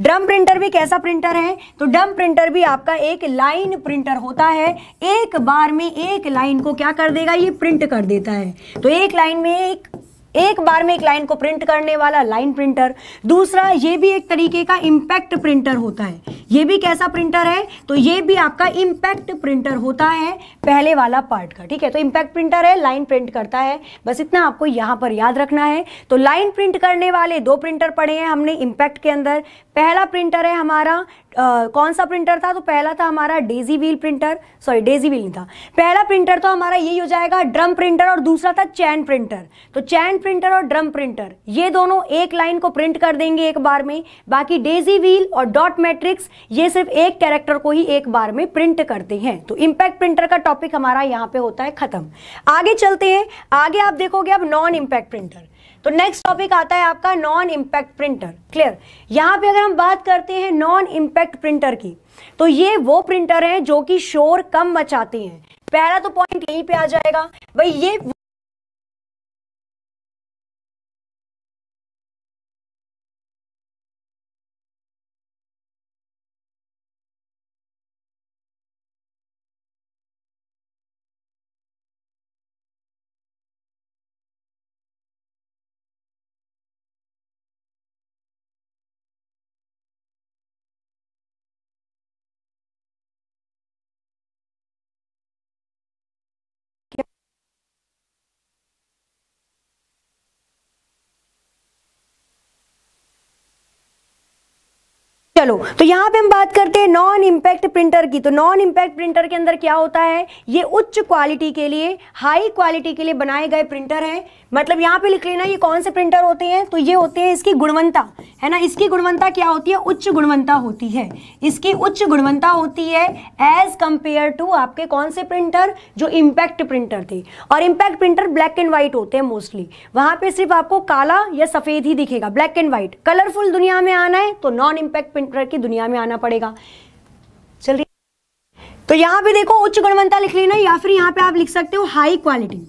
ड्रम प्रिंटर भी कैसा प्रिंटर है तो ड्रम प्रिंटर भी आपका एक लाइन प्रिंटर होता है एक बार में एक लाइन को क्या कर देगा ये प्रिंट कर देता है तो एक लाइन में एक एक बार में एक लाइन को प्रिंट करने वाला लाइन प्रिंटर दूसरा ये भी एक तरीके का इम्पैक्ट प्रिंटर होता है ये भी कैसा प्रिंटर है तो ये भी आपका इम्पैक्ट प्रिंटर होता है पहले वाला पार्ट का ठीक है तो इम्पैक्ट प्रिंटर है लाइन प्रिंट करता है बस इतना आपको यहाँ पर याद रखना है तो लाइन प्रिंट करने वाले दो प्रिंटर पड़े हैं हमने इम्पैक्ट के अंदर पहला प्रिंटर है हमारा कौन सा प्रिंटर था तो पहला था हमारा daisy wheel printer sorry daisy wheel था पहला प्रिंटर तो हमारा यही हो जाएगा ड्रम प्रिंटर और दूसरा था चैन प्रिंटर तो चैन प्रिंटर और ड्रम प्रिंटर ये दोनों एक लाइन को प्रिंट कर देंगे एक बार में बाकी डेजी व्हील और डॉट मैट्रिक्स ये सिर्फ एक कैरेक्टर को ही एक बार में प्रिंट करते हैं तो इम्पैक्ट प्रिंटर का टॉपिक हमारा यहाँ पे होता है खत्म आगे चलते हैं आगे आप देखोगे अब नॉन इम्पैक्ट प्रिंटर तो नेक्स्ट टॉपिक आता है आपका नॉन इम्पैक्ट प्रिंटर क्लियर यहाँ पे अगर हम बात करते हैं नॉन इम्पैक्ट प्रिंटर की तो ये वो प्रिंटर हैं जो कि शोर कम मचाती हैं पहला तो पॉइंट यहीं पे आ जाएगा भाई ये चलो तो यहां पे हम बात करते हैं नॉन इंपैक्ट प्रिंटर की तो नॉन इंपैक्ट प्रिंटर के अंदर क्या होता है ये उच्च क्वालिटी के लिए हाई क्वालिटी के लिए बनाए गए प्रिंटर हैं मतलब यहाँ पे लिख लेना ये कौन से प्रिंटर होते हैं तो ये होते हैं इसकी गुणवंता है ना इसकी गुणवत्ता क्या होती है उच्च गुणवत्ता होती है इसकी उच्च गुणवत्ता होती है एज कंपेयर टू आपके कौन से प्रिंटर जो इम्पैक्ट प्रिंटर थे और impact printer black and white होते हैं मोस्टली वहाँ पे सिर्फ आपको काला या सफ़ेद ही दिखेगा ब्लैक एंड व्हाइट कलरफुल दुनिया में आना है तो नॉन इम्पैक्ट प्रिंटर की दुनिया में आना पड़ेगा चलिए तो यहाँ पे देखो उच्च गुणवंता लिख लेना या फिर यहाँ पे आप लिख सकते हो हाई क्वालिटी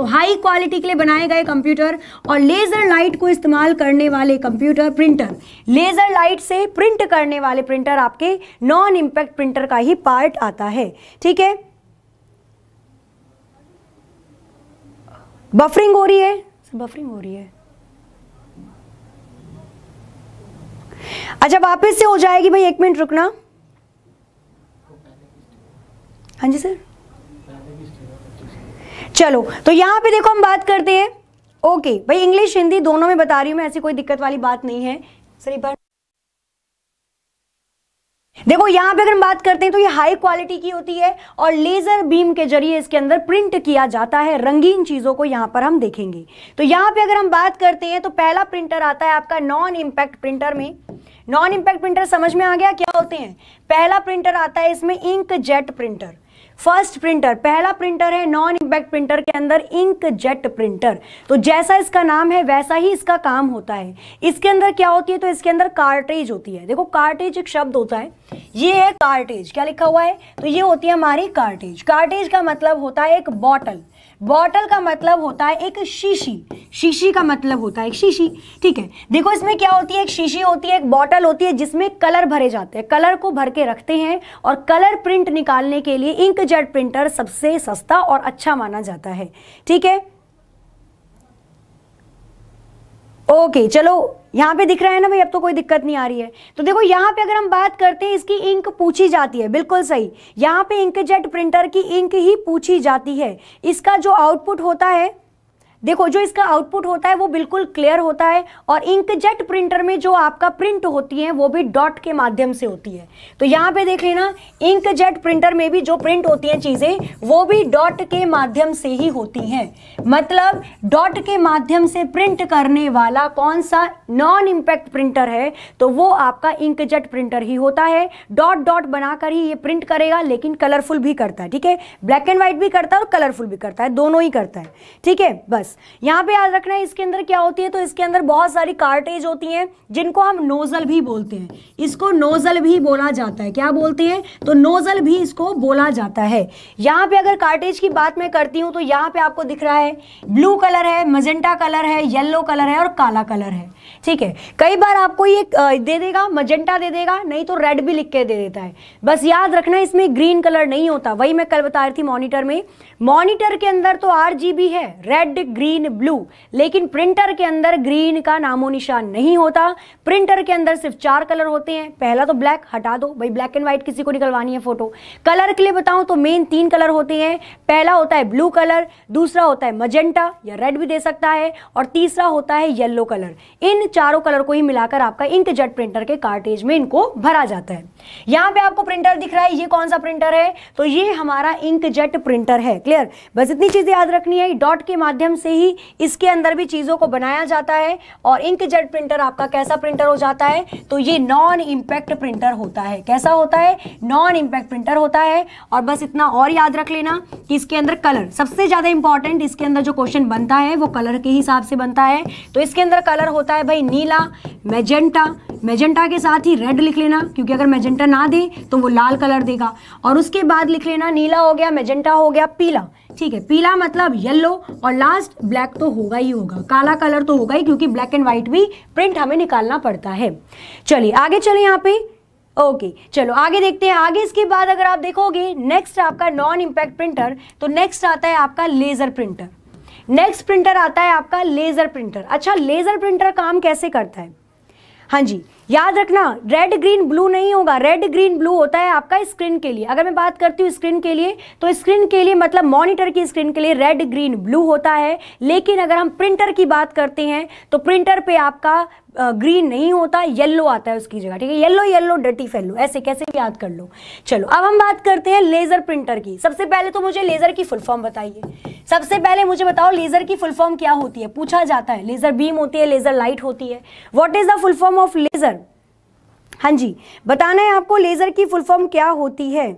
तो हाई क्वालिटी के लिए बनाए गए कंप्यूटर और लेज़र लाइट को इस्तेमाल करने वाले कंप्यूटर प्रिंटर लेज़र लाइट से प्रिंट करने वाले प्रिंटर आपके नॉन इंपैक्ट प्रिंटर का ही पार्ट आता है ठीक है बफरिंग हो रही है बफरिंग हो रही है अच्छा वापस से हो जाएगी भाई एक मिनट रुकना हाँ जी सर चलो तो यहाँ पे देखो हम बात करते हैं ओके भाई इंग्लिश हिंदी दोनों में बता रही हूँ मैं ऐसी कोई दिक्कत वाली बात नहीं है सर देखो यहां पे अगर हम बात करते हैं तो ये हाई क्वालिटी की होती है और लेजर बीम के जरिए इसके अंदर प्रिंट किया जाता है रंगीन चीजों को यहां पर हम देखेंगे तो यहां पे अगर हम बात करते हैं तो पहला प्रिंटर आता है आपका नॉन इंपैक्ट प्रिंटर में नॉन इंपैक्ट प्रिंटर समझ में आ गया क्या होते हैं पहला प्रिंटर आता है इसमें inkjet printer first printer पहला प्रिंटर है नॉन इंपैक्ट प्रिंटर के अंदर इंक जेट प्रिंटर तो जैसा इसका नाम है वैसा ही इसका काम होता है इसके अंदर क्या होती है तो इसके अंदर कार्टेज होती है देखो कार्टेज एक शब्द होता है ये है कार्टेज क्या लिखा हुआ है तो ये होती है हमारी कार्टेज कार्टेज का मतलब होता है एक बॉटल बॉटल का मतलब होता है एक शीशी शीशी का मतलब होता है एक शीशी ठीक है देखो इसमें क्या होती है एक शीशी होती है एक बॉटल होती है जिसमें कलर भरे जाते हैं कलर को भर के रखते हैं और कलर प्रिंट निकालने के लिए इंक जेट प्रिंटर सबसे सस्ता और अच्छा माना जाता है ठीक है ओके चलो यहाँ पे दिख रहा है ना भाई अब तो कोई दिक्कत नहीं आ रही है तो देखो यहाँ पे अगर हम बात करते हैं इसकी इंक पूछी जाती है बिल्कुल सही यहाँ पे इंक जेट प्रिंटर की इंक ही पूछी जाती है इसका जो आउटपुट होता है देखो जो इसका आउटपुट होता है वो बिल्कुल क्लियर होता है और इंकजेट प्रिंटर में जो आपका प्रिंट होती है वो भी डॉट के माध्यम से होती है तो यहाँ पे देख लेना इंकजेट प्रिंटर में भी जो प्रिंट होती हैं चीज़ें वो भी डॉट के माध्यम से ही होती हैं मतलब डॉट के माध्यम से प्रिंट करने वाला कौन सा नॉन इम्पैक्ट प्रिंटर है तो वो आपका इंकजेट प्रिंटर ही होता है डॉट डॉट बनाकर ही ये प्रिंट करेगा लेकिन कलरफुल भी करता है ठीक है ब्लैक एंड व्हाइट भी करता है और कलरफुल भी करता है दोनों ही करता है ठीक है बस नोजल्स यहाँ पे याद रखना है इसके अंदर क्या होती है तो इसके अंदर बहुत सारी कार्टेज होती हैं जिनको हम नोजल भी बोलते हैं इसको नोजल भी बोला जाता है क्या बोलते हैं तो नोजल भी इसको बोला जाता है यहाँ पे अगर कार्टेज की बात मैं करती हूँ तो यहाँ पे आपको दिख रहा है ब्लू कलर है मजेंटा कलर है येल्लो कलर है और काला कलर है ठीक है कई बार आपको ये दे देगा मजेंटा दे देगा नहीं तो रेड भी लिख के दे देता है बस याद रखना इसमें ग्रीन कलर नहीं होता वही मैं कल बता रही थी मॉनिटर में मॉनिटर के अंदर तो आर है रेड ग्रीन ब्लू लेकिन प्रिंटर के अंदर ग्रीन का नामो निशान नहीं होता प्रिंटर के अंदर सिर्फ चार कलर होते हैं पहला तो ब्लैक हटा दो भाई ब्लैक एंड व्हाइट किसी को निकलवानी है फोटो कलर के लिए बताऊं तो मेन तीन कलर होते हैं पहला होता है ब्लू कलर दूसरा होता है मजेंटा या रेड भी दे सकता है और तीसरा होता है येल्लो कलर इन चारों कलर को ही मिलाकर आपका इंक जेट प्रिंटर के कार्टेज में इनको भरा जाता है यहां पर आपको प्रिंटर दिख रहा है ये कौन सा प्रिंटर है तो ये हमारा इंक जेट प्रिंटर है क्लियर बस इतनी चीजें याद रखनी है डॉट के माध्यम से से ही इसके अंदर भी चीज़ों को बनाया जाता है और इंक जेट प्रिंटर आपका कैसा प्रिंटर हो जाता है तो ये नॉन इम्पैक्ट प्रिंटर होता है कैसा होता है नॉन इम्पैक्ट प्रिंटर होता है और बस इतना और याद रख लेना कि इसके अंदर कलर सबसे ज़्यादा इंपॉर्टेंट इसके अंदर जो क्वेश्चन बनता है वो कलर के हिसाब से बनता है तो इसके अंदर कलर होता है भाई नीला मैजेंटा मैजेंटा के साथ ही रेड लिख लेना क्योंकि अगर मैजेंटा ना दे तो वो लाल कलर देगा और उसके बाद लिख लेना नीला हो गया मैजेंटा हो गया पीला ठीक है पीला मतलब येलो और लास्ट ब्लैक तो होगा ही होगा काला कलर तो होगा ही क्योंकि ब्लैक एंड व्हाइट भी प्रिंट हमें निकालना पड़ता है चलिए आगे चले यहाँ पे ओके okay, चलो आगे देखते हैं आगे इसके बाद अगर आप देखोगे नेक्स्ट आपका नॉन इंपैक्ट प्रिंटर तो नेक्स्ट आता है आपका लेज़र प्रिंटर नेक्स्ट प्रिंटर आता है आपका लेज़र प्रिंटर अच्छा लेज़र प्रिंटर काम कैसे करता है हाँ जी याद रखना रेड ग्रीन ब्लू नहीं होगा रेड ग्रीन ब्लू होता है आपका स्क्रीन के लिए अगर मैं बात करती हूँ स्क्रीन के लिए तो स्क्रीन के लिए मतलब मॉनिटर की स्क्रीन के लिए रेड ग्रीन ब्लू होता है लेकिन अगर हम प्रिंटर की बात करते हैं तो प्रिंटर पे आपका ग्रीन नहीं होता येलो आता है उसकी जगह ठीक है येलो येलो डटी फेलो ऐसे कैसे याद कर लो चलो अब हम बात करते हैं लेज़र प्रिंटर की सबसे पहले तो मुझे लेज़र की फुल फॉर्म बताइए सबसे पहले मुझे बताओ लेज़र की फुल फॉर्म क्या होती है पूछा जाता है लेज़र बीम होती है लेज़र लाइट होती है what is the full form of laser हाँ जी बताना है आपको लेज़र की फुल फॉर्म क्या होती है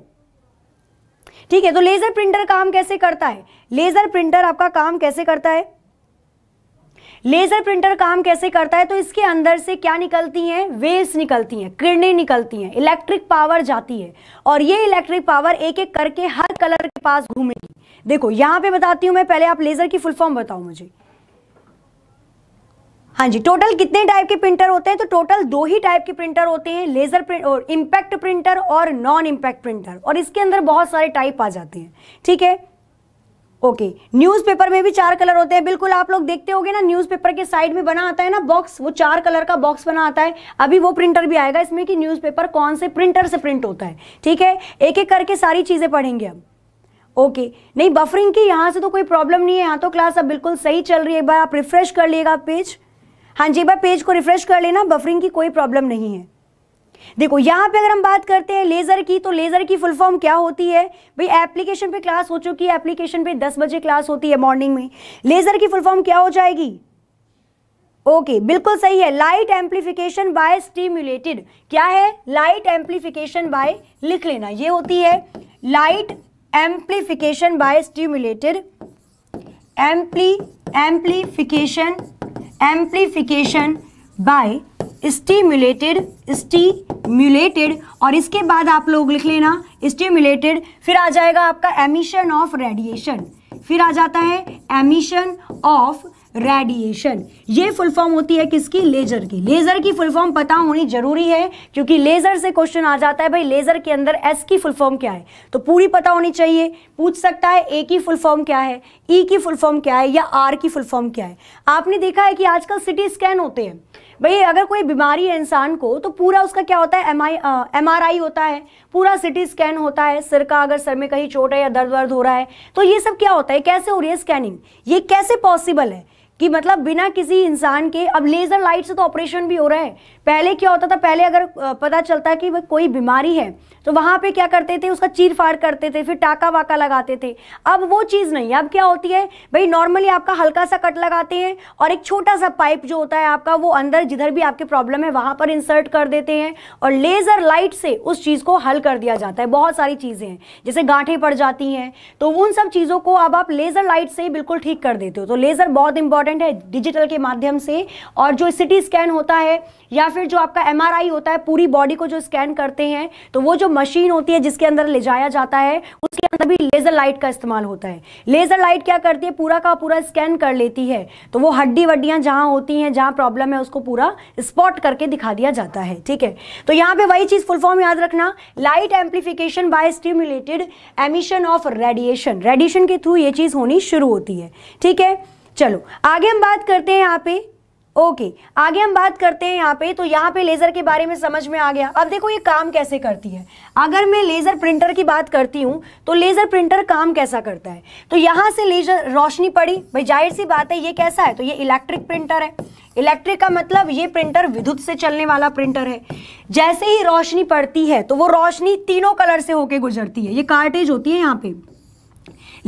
ठीक है तो लेज़र प्रिंटर काम कैसे करता है लेज़र प्रिंटर आपका काम कैसे करता है लेजर प्रिंटर काम कैसे करता है तो इसके अंदर से क्या निकलती हैं वेव्स निकलती हैं किरणें निकलती हैं इलेक्ट्रिक पावर जाती है और ये इलेक्ट्रिक पावर एक एक करके हर कलर के पास घूमेगी देखो यहां पे बताती हूं मैं पहले आप लेजर की फुल फॉर्म बताओ मुझे हाँ जी टोटल कितने टाइप के प्रिंटर होते हैं तो टोटल दो ही टाइप के प्रिंटर होते हैं लेजर प्रिंट और इम्पैक्ट प्रिंटर और नॉन इम्पैक्ट प्रिंटर और इसके अंदर बहुत सारे टाइप आ जाते हैं ठीक है ओके न्यूज़पेपर में भी चार कलर होते हैं बिल्कुल आप लोग देखते होंगे ना न्यूज़पेपर के साइड में बना आता है ना बॉक्स वो चार कलर का बॉक्स बना आता है अभी वो प्रिंटर भी आएगा इसमें कि न्यूज़पेपर कौन से प्रिंटर से प्रिंट होता है ठीक है एक एक करके सारी चीज़ें पढ़ेंगे अब ओके नहीं बफरिंग की यहाँ से तो कोई प्रॉब्लम नहीं है यहाँ तो क्लास अब बिल्कुल सही चल रही है एक बार आप रिफ्रेश कर लिएगा पेज हाँ जी एक बार पेज को रिफ्रेश कर लेना बफरिंग की कोई प्रॉब्लम नहीं है देखो यहाँ पे अगर हम बात करते हैं लेज़र की तो लेज़र की फुल फॉर्म क्या होती है भाई एप्लीकेशन पे क्लास हो चुकी है एप्लीकेशन पे 10 बजे क्लास होती है मॉर्निंग में लेज़र की फुल फॉर्म क्या हो जाएगी ओके okay, बिल्कुल सही है लाइट एम्पलीफिकेशन बाय स्टीमुलेटेड क्या है लाइट एम्पलीफिकेशन बाय लिख लेना ये होती है light amplification by stimulated ampli amplification amplification by stimulated stimulated और इसके बाद आप लोग लिख लेना स्टीम्यूलेटेड फिर आ जाएगा आपका एमिशन ऑफ रेडिएशन फिर आ जाता है एमिशन ऑफ रेडिएशन ये फुल फॉर्म होती है किसकी लेजर की लेजर की फुल फॉर्म पता होनी जरूरी है क्योंकि लेजर से क्वेश्चन आ जाता है भाई लेजर के अंदर एस की फुल फॉर्म क्या है तो पूरी पता होनी चाहिए पूछ सकता है ए की फुल फॉर्म क्या है ई e की फुल फॉर्म क्या है या आर की फुल फॉर्म क्या है आपने देखा है कि आजकल सिटी स्कैन होते हैं भाई अगर कोई बीमारी है इंसान को तो पूरा उसका क्या होता है M I M R I होता है पूरा सिटी स्कैन होता है सिर का अगर सर में कहीं चोट है या दर्द वर्द हो रहा है तो ये सब क्या होता है कैसे हो रही है स्कैनिंग ये कैसे पॉसिबल है कि मतलब बिना किसी इंसान के अब लेज़र लाइट से तो ऑपरेशन भी हो रहा है पहले क्या होता था पहले अगर पता चलता कि कोई बीमारी है तो वहां पे क्या करते थे उसका चीर फाड़ करते थे फिर टाका वाका लगाते थे अब वो चीज़ नहीं अब क्या होती है भाई नॉर्मली आपका हल्का सा कट लगाते हैं और एक छोटा सा पाइप जो होता है आपका वो अंदर जिधर भी आपके प्रॉब्लम है वहां पर इंसर्ट कर देते हैं और लेज़र लाइट से उस चीज़ को हल कर दिया जाता है बहुत सारी चीज़ें हैं जैसे गांठे पड़ जाती हैं तो उन सब चीज़ों को अब आप लेज़र लाइट से बिल्कुल ठीक कर देते हो तो लेज़र बहुत इंपॉर्टेंट इम्पॉर्टेंट है डिजिटल के माध्यम से और जो सिटी स्कैन होता है या फिर जो आपका एम होता है पूरी बॉडी को जो स्कैन करते हैं तो वो जो मशीन होती है जिसके अंदर ले जाया जाता है उसके अंदर भी लेज़र लाइट का इस्तेमाल होता है लेज़र लाइट क्या करती है पूरा का पूरा स्कैन कर लेती है तो वो हड्डी वड्डियाँ जहाँ होती हैं जहाँ प्रॉब्लम है उसको पूरा स्पॉट करके दिखा दिया जाता है ठीक है तो यहाँ पर वही चीज़ फुल फॉर्म याद रखना light amplification by stimulated emission of radiation radiation के थ्रू ये चीज़ होनी शुरू होती है ठीक है चलो आगे हम बात करते हैं यहाँ पे ओके okay, आगे हम बात करते हैं यहाँ पे तो यहाँ पे लेज़र के बारे में समझ में आ गया अब देखो ये काम कैसे करती है अगर मैं लेज़र प्रिंटर की बात करती हूँ तो लेज़र प्रिंटर काम कैसा करता है तो यहाँ से लेज़र रोशनी पड़ी भाई जाहिर सी बात है ये कैसा है तो ये इलेक्ट्रिक प्रिंटर है इलेक्ट्रिक का मतलब ये प्रिंटर विद्युत से चलने वाला प्रिंटर है जैसे ही रोशनी पड़ती है तो वो रोशनी तीनों कलर से होके गुजरती है ये कार्टेज होती है यहाँ पे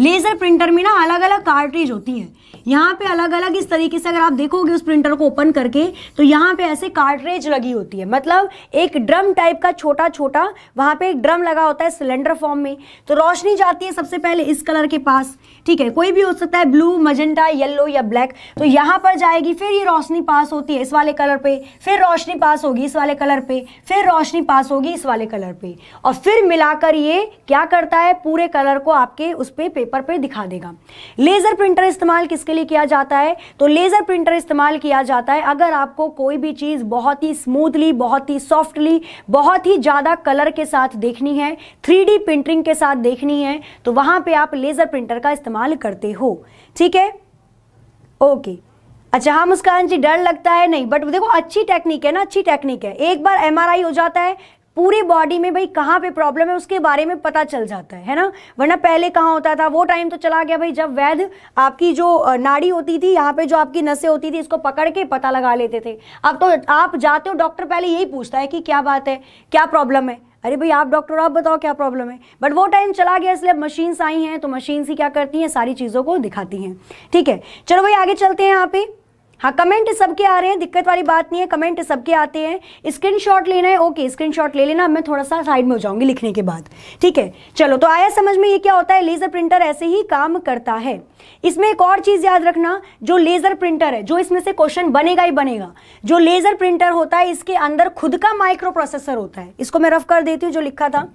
लेज़र प्रिंटर में ना अलग अलग कार्टेज होती है यहाँ पे अलग अलग इस तरीके से अगर आप देखोगे उस प्रिंटर को ओपन करके तो यहाँ पे ऐसे कार्टरेज लगी होती है मतलब एक ड्रम टाइप का छोटा छोटा वहाँ पे एक ड्रम लगा होता है सिलेंडर फॉर्म में तो रोशनी जाती है सबसे पहले इस कलर के पास ठीक है कोई भी हो सकता है ब्लू मजेंटा येल्लो या ब्लैक तो यहाँ पर जाएगी फिर ये रोशनी पास होती है इस वाले कलर पे फिर रोशनी पास होगी इस वाले कलर पे फिर रोशनी पास होगी इस वाले कलर पे और फिर मिलाकर ये क्या करता है पूरे कलर को आपके उस पर पेपर पे दिखा देगा लेज़र प्रिंटर इस्तेमाल किसके के लिए किया जाता है तो लेज़र प्रिंटर इस्तेमाल किया जाता है अगर आपको कोई भी चीज़ बहुत ही स्मूथली बहुत ही सॉफ्टली बहुत ही ज़्यादा कलर के साथ देखनी है थ्री प्रिंटिंग के साथ देखनी है तो वहां पर आप लेज़र प्रिंटर का इस्तेमाल करते हो ठीक है ओके अच्छा हाँ मुस्कान जी डर लगता है नहीं बट देखो अच्छी टेक्निक है ना अच्छी टेक्निक है एक बार एमआरआई हो जाता है पूरी बॉडी में भाई कहाँ पे प्रॉब्लम है उसके बारे में पता चल जाता है है ना वरना पहले कहाँ होता था वो टाइम तो चला गया भाई जब वैध आपकी जो नाड़ी होती थी यहाँ पे जो आपकी नसें होती थी इसको पकड़ के पता लगा लेते थे अब तो आप जाते हो डॉक्टर पहले यही पूछता है कि क्या बात है क्या प्रॉब्लम है अरे भाई आप डॉक्टर आप बताओ क्या प्रॉब्लम है बट वो टाइम चला गया इसलिए मशीन्स आई हैं तो मशीन्स ही क्या करती हैं सारी चीज़ों को दिखाती हैं ठीक है चलो भाई आगे चलते हैं यहाँ पे हाँ कमेंट सबके आ रहे हैं दिक्कत वाली बात नहीं है कमेंट सबके आते हैं स्क्रीनशॉट लेना है ओके स्क्रीनशॉट ले लेना मैं थोड़ा सा साइड में हो जाऊंगी लिखने के बाद ठीक है चलो तो आया समझ में ये क्या होता है लेज़र प्रिंटर ऐसे ही काम करता है इसमें एक और चीज़ याद रखना जो लेज़र प्रिंटर है जो इसमें से क्वेश्चन बनेगा ही बनेगा जो लेज़र प्रिंटर होता है इसके अंदर खुद का माइक्रो प्रोसेसर होता है इसको मैं रफ कर देती हूँ जो लिखा था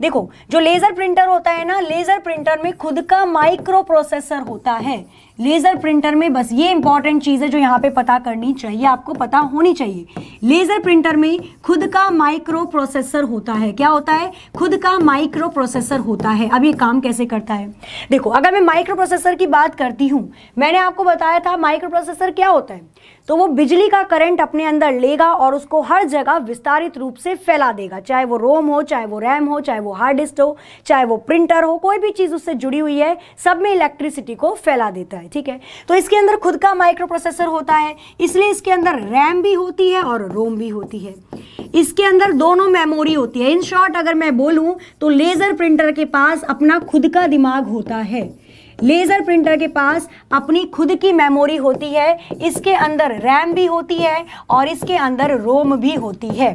देखो जो लेज़र प्रिंटर होता है ना लेज़र प्रिंटर में खुद का माइक्रो प्रोसेसर होता है लेज़र प्रिंटर में बस ये इंपॉर्टेंट चीज़ है जो यहाँ पे पता करनी चाहिए आपको पता होनी चाहिए लेज़र प्रिंटर में खुद का माइक्रो प्रोसेसर होता है क्या होता है खुद का माइक्रो प्रोसेसर होता है अब ये काम कैसे करता है देखो अगर मैं माइक्रो प्रोसेसर की बात करती हूँ मैंने आपको बताया था माइक्रो प्रोसेसर क्या होता है तो वो बिजली का करंट अपने अंदर लेगा और उसको हर जगह विस्तारित रूप से फैला देगा चाहे वो रोम हो चाहे वो रैम हो चाहे वो हार्ड डिस्क हो चाहे वो प्रिंटर हो कोई भी चीज़ उससे जुड़ी हुई है सब में इलेक्ट्रिसिटी को फैला देता है ठीक है तो इसके अंदर खुद का माइक्रो प्रोसेसर होता है इसलिए इसके अंदर रैम भी होती है और रोम भी होती है इसके अंदर दोनों मेमोरी होती है इन शॉर्ट अगर मैं बोलूं तो लेज़र प्रिंटर के पास अपना खुद का दिमाग होता है लेज़र प्रिंटर के पास अपनी खुद की मेमोरी होती है इसके अंदर रैम भी होती है और इसके अंदर रोम भी होती है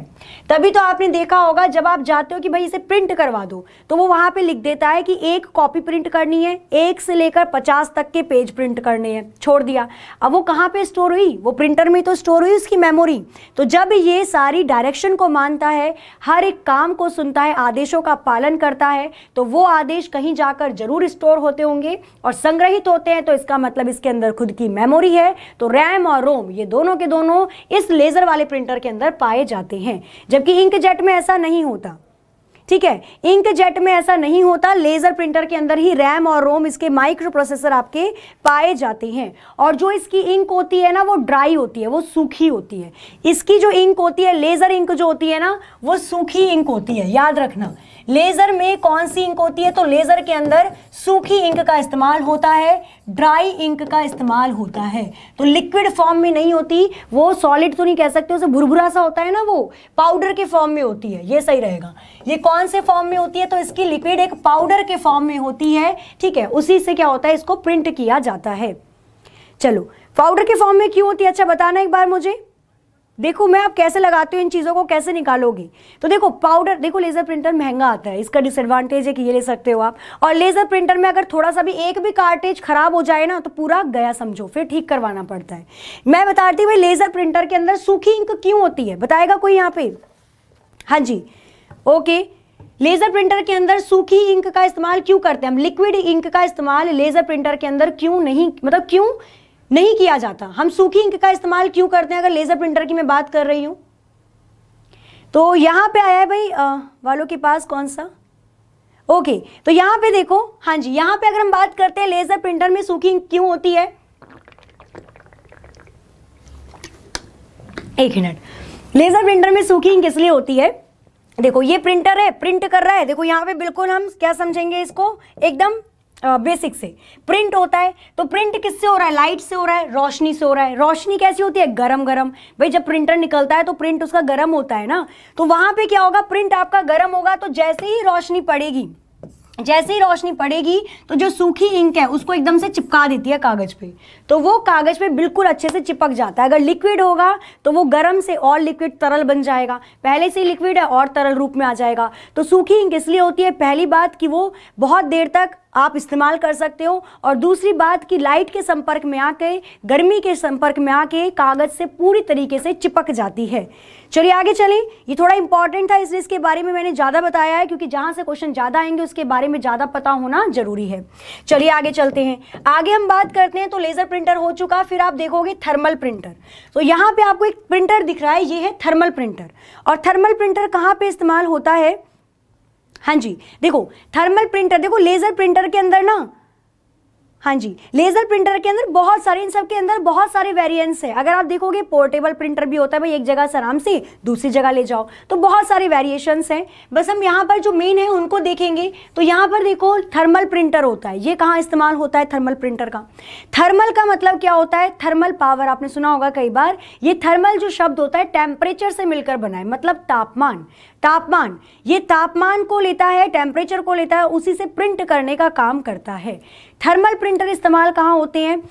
तभी तो आपने देखा होगा जब आप जाते हो कि भाई इसे प्रिंट करवा दो तो वो वहाँ पे लिख देता है कि एक कॉपी प्रिंट करनी है एक से लेकर पचास तक के पेज प्रिंट करने हैं छोड़ दिया अब वो कहाँ पर स्टोर हुई वो प्रिंटर में तो स्टोर हुई उसकी मेमोरी तो जब ये सारी डायरेक्शन को मानता है हर एक काम को सुनता है आदेशों का पालन करता है तो वो आदेश कहीं जाकर जरूर स्टोर होते होंगे और संग्रहित होते हैं तो इसका मतलब इसके अंदर खुद की मेमोरी है तो रैम और रोम ये दोनों के दोनों इस लेज़र वाले प्रिंटर के अंदर पाए जाते हैं जबकि इंक जेट में ऐसा नहीं होता ठीक है इंक जेट में ऐसा नहीं होता लेजर प्रिंटर के अंदर ही रैम और रोम इसके माइक्रो प्रोसेसर आपके पाए जाते हैं और जो इसकी इंक होती है ना वो ड्राई होती है वो सूखी होती है इसकी जो इंक होती है लेजर इंक जो होती है ना वो सूखी इंक होती है याद रखना लेजर में कौन सी इंक होती है तो लेजर के अंदर सूखी इंक का इस्तेमाल होता है ड्राई इंक का इस्तेमाल होता है तो लिक्विड फॉर्म में नहीं होती वो सॉलिड तो नहीं कह सकते उसे भुरभुरा सा होता है ना वो पाउडर के फॉर्म में होती है ये सही रहेगा ये कौन से फॉर्म में होती है तो इसकी लिक्विड एक पाउडर के फॉर्म में होती है ठीक है उसी से क्या होता है इसको प्रिंट किया जाता है चलो पाउडर के फॉर्म में क्यों होती है अच्छा बताना एक बार मुझे देखो मैं आप कैसे लगाते हो इन चीज़ों को कैसे निकालोगी तो देखो पाउडर देखो लेज़र प्रिंटर महंगा आता है इसका डिसएडवांटेज है कि ये ले सकते हो आप और लेज़र प्रिंटर में अगर थोड़ा सा भी एक भी कार्टेज ख़राब हो जाए ना तो पूरा गया समझो फिर ठीक करवाना पड़ता है मैं बताती हूँ भाई लेज़र प्रिंटर के अंदर सूखी इंक क्यों होती है बताएगा कोई यहाँ पे हाँ जी ओके लेज़र प्रिंटर के अंदर सूखी इंक का इस्तेमाल क्यों करते हैं हम लिक्विड इंक का इस्तेमाल लेज़र प्रिंटर के अंदर क्यों नहीं मतलब क्यों नहीं किया जाता हम सूखी इंक का इस्तेमाल क्यों करते हैं अगर लेज़र प्रिंटर की मैं बात कर रही हूं तो यहां पे आया है भाई आ, वालों के पास कौन सा ओके तो यहां पे देखो हां जी यहां पे अगर हम बात करते हैं लेज़र प्रिंटर में सूखी इंक क्यों होती है एक मिनट लेज़र प्रिंटर में सूखी इंक इसलिए होती है देखो ये प्रिंटर है प्रिंट कर रहा है देखो यहाँ पे बिल्कुल हम क्या समझेंगे इसको एकदम बेसिक से प्रिंट होता है तो प्रिंट किससे हो रहा है लाइट से हो रहा है रोशनी से हो रहा है रोशनी कैसी होती है गरम गरम भाई जब प्रिंटर निकलता है तो प्रिंट उसका गरम होता है ना तो वहां पे क्या होगा प्रिंट आपका गरम होगा तो जैसे ही रोशनी पड़ेगी जैसे ही रोशनी पड़ेगी तो जो सूखी इंक है उसको एकदम से चिपका देती है कागज पे तो वो कागज पे बिल्कुल अच्छे से चिपक जाता है अगर लिक्विड होगा तो वो गर्म से और लिक्विड तरल बन जाएगा पहले से लिक्विड है और तरल रूप में आ जाएगा तो सूखी इंक इसलिए होती है पहली बात कि वो बहुत देर तक आप इस्तेमाल कर सकते हो और दूसरी बात कि लाइट के संपर्क में आके गर्मी के संपर्क में आके कागज़ से पूरी तरीके से चिपक जाती है चलिए आगे चलें ये थोड़ा इंपॉर्टेंट था इसलिए इसके बारे में मैंने ज़्यादा बताया है क्योंकि जहाँ से क्वेश्चन ज़्यादा आएंगे उसके बारे में ज़्यादा पता होना ज़रूरी है चलिए आगे चलते हैं आगे हम बात करते हैं तो लेज़र प्रिंटर हो चुका फिर आप देखोगे थर्मल प्रिंटर तो यहाँ पर आपको एक प्रिंटर दिख रहा है ये है थर्मल प्रिंटर और थर्मल प्रिंटर कहाँ पर इस्तेमाल होता है हाँ जी देखो थर्मल प्रिंटर देखो लेजर प्रिंटर के अंदर ना हाँ जी लेज़र प्रिंटर के अंदर बहुत सारे इन सब के अंदर बहुत सारे वेरिएंट्स है अगर आप देखोगे पोर्टेबल प्रिंटर भी होता है भाई एक जगह से आराम से दूसरी जगह ले जाओ तो बहुत सारे वेरिएशंस हैं बस हम यहाँ पर जो मेन है उनको देखेंगे तो यहाँ पर देखो थर्मल प्रिंटर होता है ये कहाँ इस्तेमाल होता है थर्मल प्रिंटर का थर्मल का मतलब क्या होता है थर्मल पावर आपने सुना होगा कई बार ये थर्मल जो शब्द होता है टेम्परेचर से मिलकर बनाए मतलब तापमान तापमान ये तापमान को लेता है टेम्परेचर को लेता है उसी से प्रिंट करने का काम करता है थर्मल प्रिंटर इस्तेमाल कहाँ होते हैं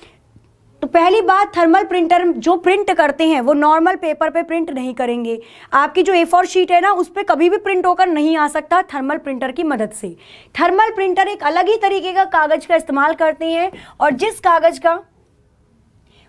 तो पहली बात थर्मल प्रिंटर जो प्रिंट करते हैं वो नॉर्मल पेपर पे प्रिंट नहीं करेंगे आपकी जो ए फोर शीट है ना उस पर कभी भी प्रिंट होकर नहीं आ सकता थर्मल प्रिंटर की मदद से थर्मल प्रिंटर एक अलग ही तरीके का कागज़ का इस्तेमाल करते हैं और जिस कागज़ का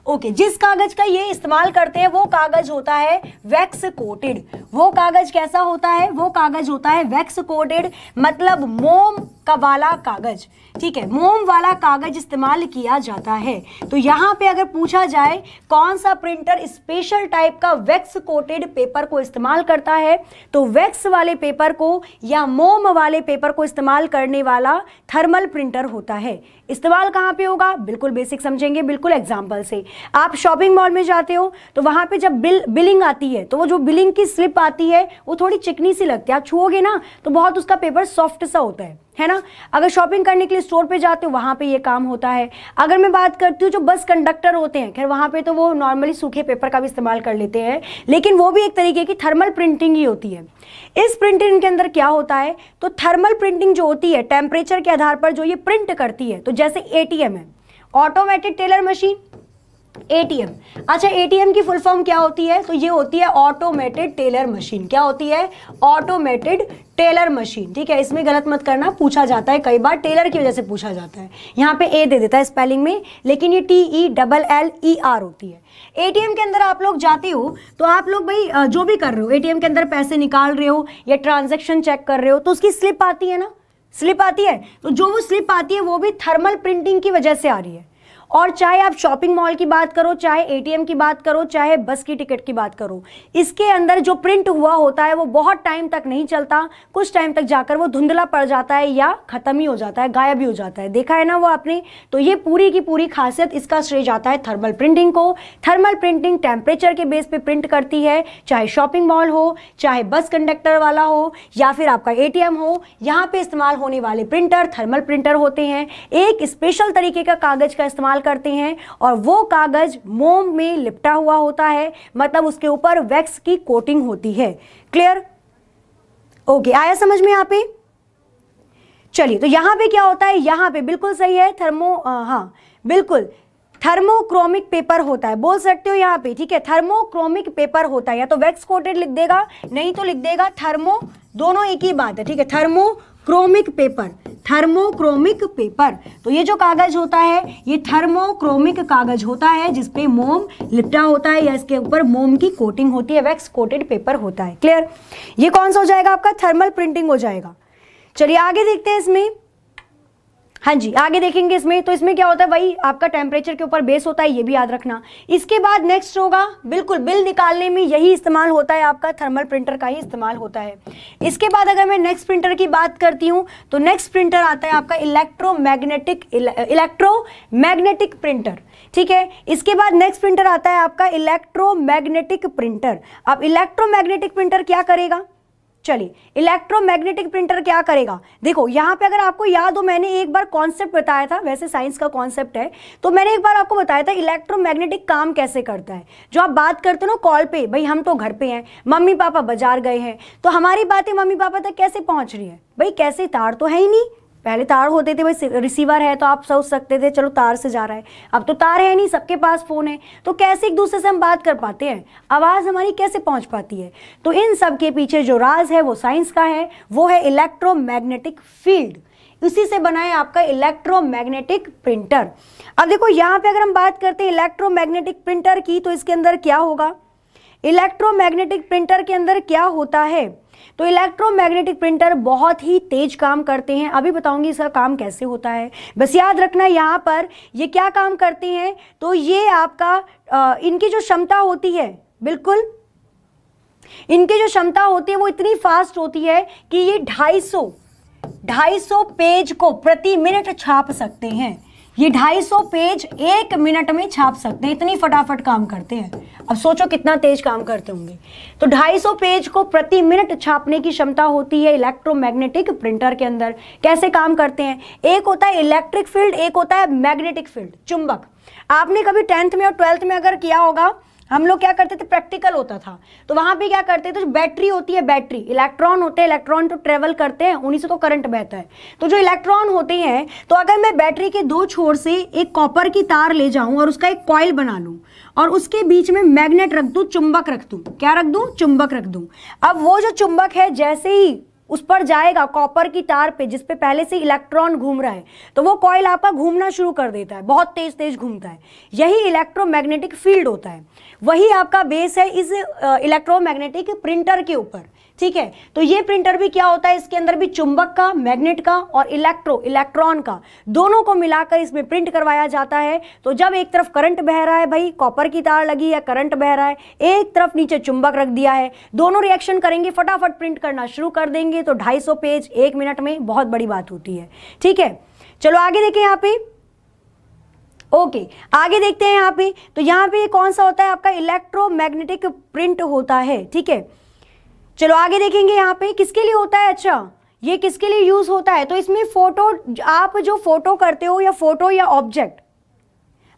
ओके okay, जिस कागज का ये इस्तेमाल करते हैं वो कागज होता है वैक्स कोटेड वो कागज कैसा होता है वो कागज होता है वैक्स कोटेड मतलब मोम का वाला कागज ठीक है मोम वाला कागज इस्तेमाल किया जाता है तो यहाँ पे अगर पूछा जाए कौन सा प्रिंटर स्पेशल टाइप का वैक्स कोटेड पेपर को इस्तेमाल करता है तो वैक्स वाले पेपर को या मोम वाले पेपर को इस्तेमाल करने वाला थर्मल प्रिंटर होता है इस्तेमाल कहाँ पे होगा बिल्कुल बेसिक समझेंगे बिल्कुल एग्जाम्पल से आप शॉपिंग मॉल में जाते हो तो वहां पर जब बिल बिलिंग आती है तो वो जो बिलिंग की स्लिप आती है वो थोड़ी चिकनी सी लगती है आप छुओगे ना तो बहुत उसका पेपर सॉफ्ट सा होता है है ना अगर शॉपिंग करने के लिए स्टोर पे जाते हो वहाँ पे ये काम होता है अगर मैं बात करती हूँ जो बस कंडक्टर होते हैं खैर वहाँ पे तो वो नॉर्मली सूखे पेपर का भी इस्तेमाल कर लेते हैं लेकिन वो भी एक तरीके की थर्मल प्रिंटिंग ही होती है इस प्रिंटिंग के अंदर क्या होता है तो थर्मल प्रिंटिंग जो होती है टेम्परेचर के आधार पर जो ये प्रिंट करती है तो जैसे ए है ऑटोमेटिक टेलर मशीन एटीएम अच्छा एटीएम की फुल फॉर्म क्या होती है तो ये होती है ऑटोमेटेड टेलर मशीन क्या होती है ऑटोमेटेड टेलर मशीन ठीक है इसमें गलत मत करना पूछा जाता है कई बार टेलर की वजह से पूछा जाता है यहाँ पे ए दे देता है स्पेलिंग में लेकिन ये T E double L E R होती है एटीएम के अंदर आप लोग जाते हो तो आप लोग भाई जो भी कर रहे हो एटीएम के अंदर पैसे निकाल रहे हो या ट्रांजेक्शन चेक कर रहे हो तो उसकी स्लिप आती है ना स्लिप आती है तो जो वो स्लिप आती है वो भी थर्मल प्रिंटिंग की वजह से आ रही है और चाहे आप शॉपिंग मॉल की बात करो चाहे एटीएम की बात करो चाहे बस की टिकट की बात करो इसके अंदर जो प्रिंट हुआ होता है वो बहुत टाइम तक नहीं चलता कुछ टाइम तक जाकर वो धुंधला पड़ जाता है या खत्म ही हो जाता है गायब ही हो जाता है देखा है ना वो आपने तो ये पूरी की पूरी खासियत इसका श्रेय जाता है थर्मल प्रिंटिंग को थर्मल प्रिंटिंग टेम्परेचर के बेस पे प्रिंट करती है चाहे शॉपिंग मॉल हो चाहे बस कंडक्टर वाला हो या फिर आपका ए हो यहाँ पे इस्तेमाल होने वाले प्रिंटर थर्मल प्रिंटर होते हैं एक स्पेशल तरीके का कागज का इस्तेमाल करते हैं और वो कागज़ मोम में लिपटा हुआ होता है मतलब उसके ऊपर वैक्स की कोटिंग होती है क्लियर ओके आया समझ में यहाँ पे चलिए तो यहां पे क्या होता है यहां पे बिल्कुल सही है थर्मो आ, हाँ बिल्कुल थर्मोक्रोमिक पेपर होता है बोल सकते हो यहाँ पे ठीक है थर्मोक्रोमिक पेपर होता है या तो वैक्स कोटेड लिख देगा नहीं तो लिख देगा थर्मो दोनों एक ही बात है ठीक है thermochromic paper thermochromic paper तो ये जो कागज होता है ये थर्मोक्रोमिक कागज होता है जिसपे मोम लिपटा होता है या इसके ऊपर मोम की कोटिंग होती है वैक्स कोटेड पेपर होता है क्लियर ये कौन सा हो जाएगा आपका थर्मल प्रिंटिंग हो जाएगा चलिए आगे देखते हैं इसमें हाँ जी आगे देखेंगे इसमें तो इसमें क्या होता है वही आपका टेम्परेचर के ऊपर बेस होता है ये भी याद रखना इसके बाद नेक्स्ट होगा बिल्कुल बिल निकालने में यही इस्तेमाल होता है आपका थर्मल प्रिंटर का ही इस्तेमाल होता है इसके बाद अगर मैं नेक्स्ट प्रिंटर की बात करती हूँ तो नेक्स्ट प्रिंटर आता है आपका इलेक्ट्रो इलेक्ट्रो मैग्नेटिक प्रिंटर ठीक है इसके बाद नेक्स्ट प्रिंटर आता है आपका मैग्नेटिक प्रिंटर अब मैग्नेटिक प्रिंटर क्या करेगा चलिए इलेक्ट्रोमैग्नेटिक प्रिंटर क्या करेगा देखो यहाँ पे अगर आपको याद हो मैंने एक बार कॉन्सेप्ट बताया था वैसे साइंस का कॉन्सेप्ट है तो मैंने एक बार आपको बताया था इलेक्ट्रोमैग्नेटिक काम कैसे करता है जो आप बात करते हो ना कॉल पे भाई हम तो घर पे हैं मम्मी पापा बाजार गए हैं तो हमारी बातें मम्मी पापा तक कैसे पहुँच रही है भाई कैसे तार तो है ही नहीं पहले तार होते थे भाई रिसीवर है तो आप सोच सकते थे चलो तार से जा रहा है अब तो तार है नहीं सबके पास फ़ोन है तो कैसे एक दूसरे से हम बात कर पाते हैं आवाज़ हमारी कैसे पहुंच पाती है तो इन सब के पीछे जो राज है वो साइंस का है वो है इलेक्ट्रोमैग्नेटिक फील्ड उसी से बना है आपका इलेक्ट्रोमैग्नेटिक प्रिंटर अब देखो यहाँ पे अगर हम बात करते हैं इलेक्ट्रोमैग्नेटिक प्रिंटर की तो इसके अंदर क्या होगा इलेक्ट्रोमैग्नेटिक प्रिंटर के अंदर क्या होता है तो इलेक्ट्रोमैग्नेटिक प्रिंटर बहुत ही तेज काम करते हैं अभी बताऊंगी इसका काम कैसे होता है बस याद रखना यहाँ पर ये क्या काम करते हैं तो ये आपका आ, इनकी जो क्षमता होती है बिल्कुल इनकी जो क्षमता होती है वो इतनी फास्ट होती है कि ये ढाई सौ ढाई सौ पेज को प्रति मिनट छाप सकते हैं ये 250 पेज एक मिनट में छाप सकते हैं इतनी फटाफट काम करते हैं अब सोचो कितना तेज काम करते होंगे तो 250 पेज को प्रति मिनट छापने की क्षमता होती है इलेक्ट्रोमैग्नेटिक प्रिंटर के अंदर कैसे काम करते हैं एक होता है इलेक्ट्रिक फील्ड एक होता है मैग्नेटिक फील्ड चुंबक आपने कभी टेंथ में और ट्वेल्थ में अगर किया होगा हम लोग क्या करते थे प्रैक्टिकल होता था तो वहां पे क्या करते थे बैटरी होती है बैटरी इलेक्ट्रॉन होते हैं इलेक्ट्रॉन तो ट्रेवल करते हैं उन्हीं से तो करंट बहता है तो जो इलेक्ट्रॉन होते हैं तो अगर मैं बैटरी के दो छोर से एक कॉपर की तार ले जाऊं और उसका एक कॉयल बना लू और उसके बीच में मैग्नेट रख दू चुंबक रख दू क्या रख दू चुंबक रख दू अब वो जो चुंबक है जैसे ही उस पर जाएगा कॉपर की तार पे जिसपे पहले से इलेक्ट्रॉन घूम रहा है तो वो कॉयल आपका घूमना शुरू कर देता है बहुत तेज तेज घूमता है यही इलेक्ट्रोमैग्नेटिक फील्ड होता है वही आपका बेस है इस इलेक्ट्रोमैग्नेटिक प्रिंटर के ऊपर ठीक है तो ये प्रिंटर भी क्या होता है इसके अंदर भी चुंबक का मैग्नेट का और इलेक्ट्रो इलेक्ट्रॉन का दोनों को मिलाकर इसमें प्रिंट करवाया जाता है तो जब एक तरफ करंट बह रहा है भाई कॉपर की तार लगी या करंट बह रहा है एक तरफ नीचे चुंबक रख दिया है दोनों रिएक्शन करेंगे फटाफट प्रिंट करना शुरू कर देंगे तो ढाई पेज एक मिनट में बहुत बड़ी बात होती है ठीक है चलो आगे देखें यहाँ पे ओके okay, आगे देखते हैं यहाँ पे तो यहाँ पे कौन सा होता है आपका इलेक्ट्रोमैग्नेटिक प्रिंट होता है ठीक है चलो आगे देखेंगे यहाँ पे किसके लिए होता है अच्छा ये किसके लिए यूज होता है तो इसमें फोटो आप जो फोटो करते हो या फोटो या ऑब्जेक्ट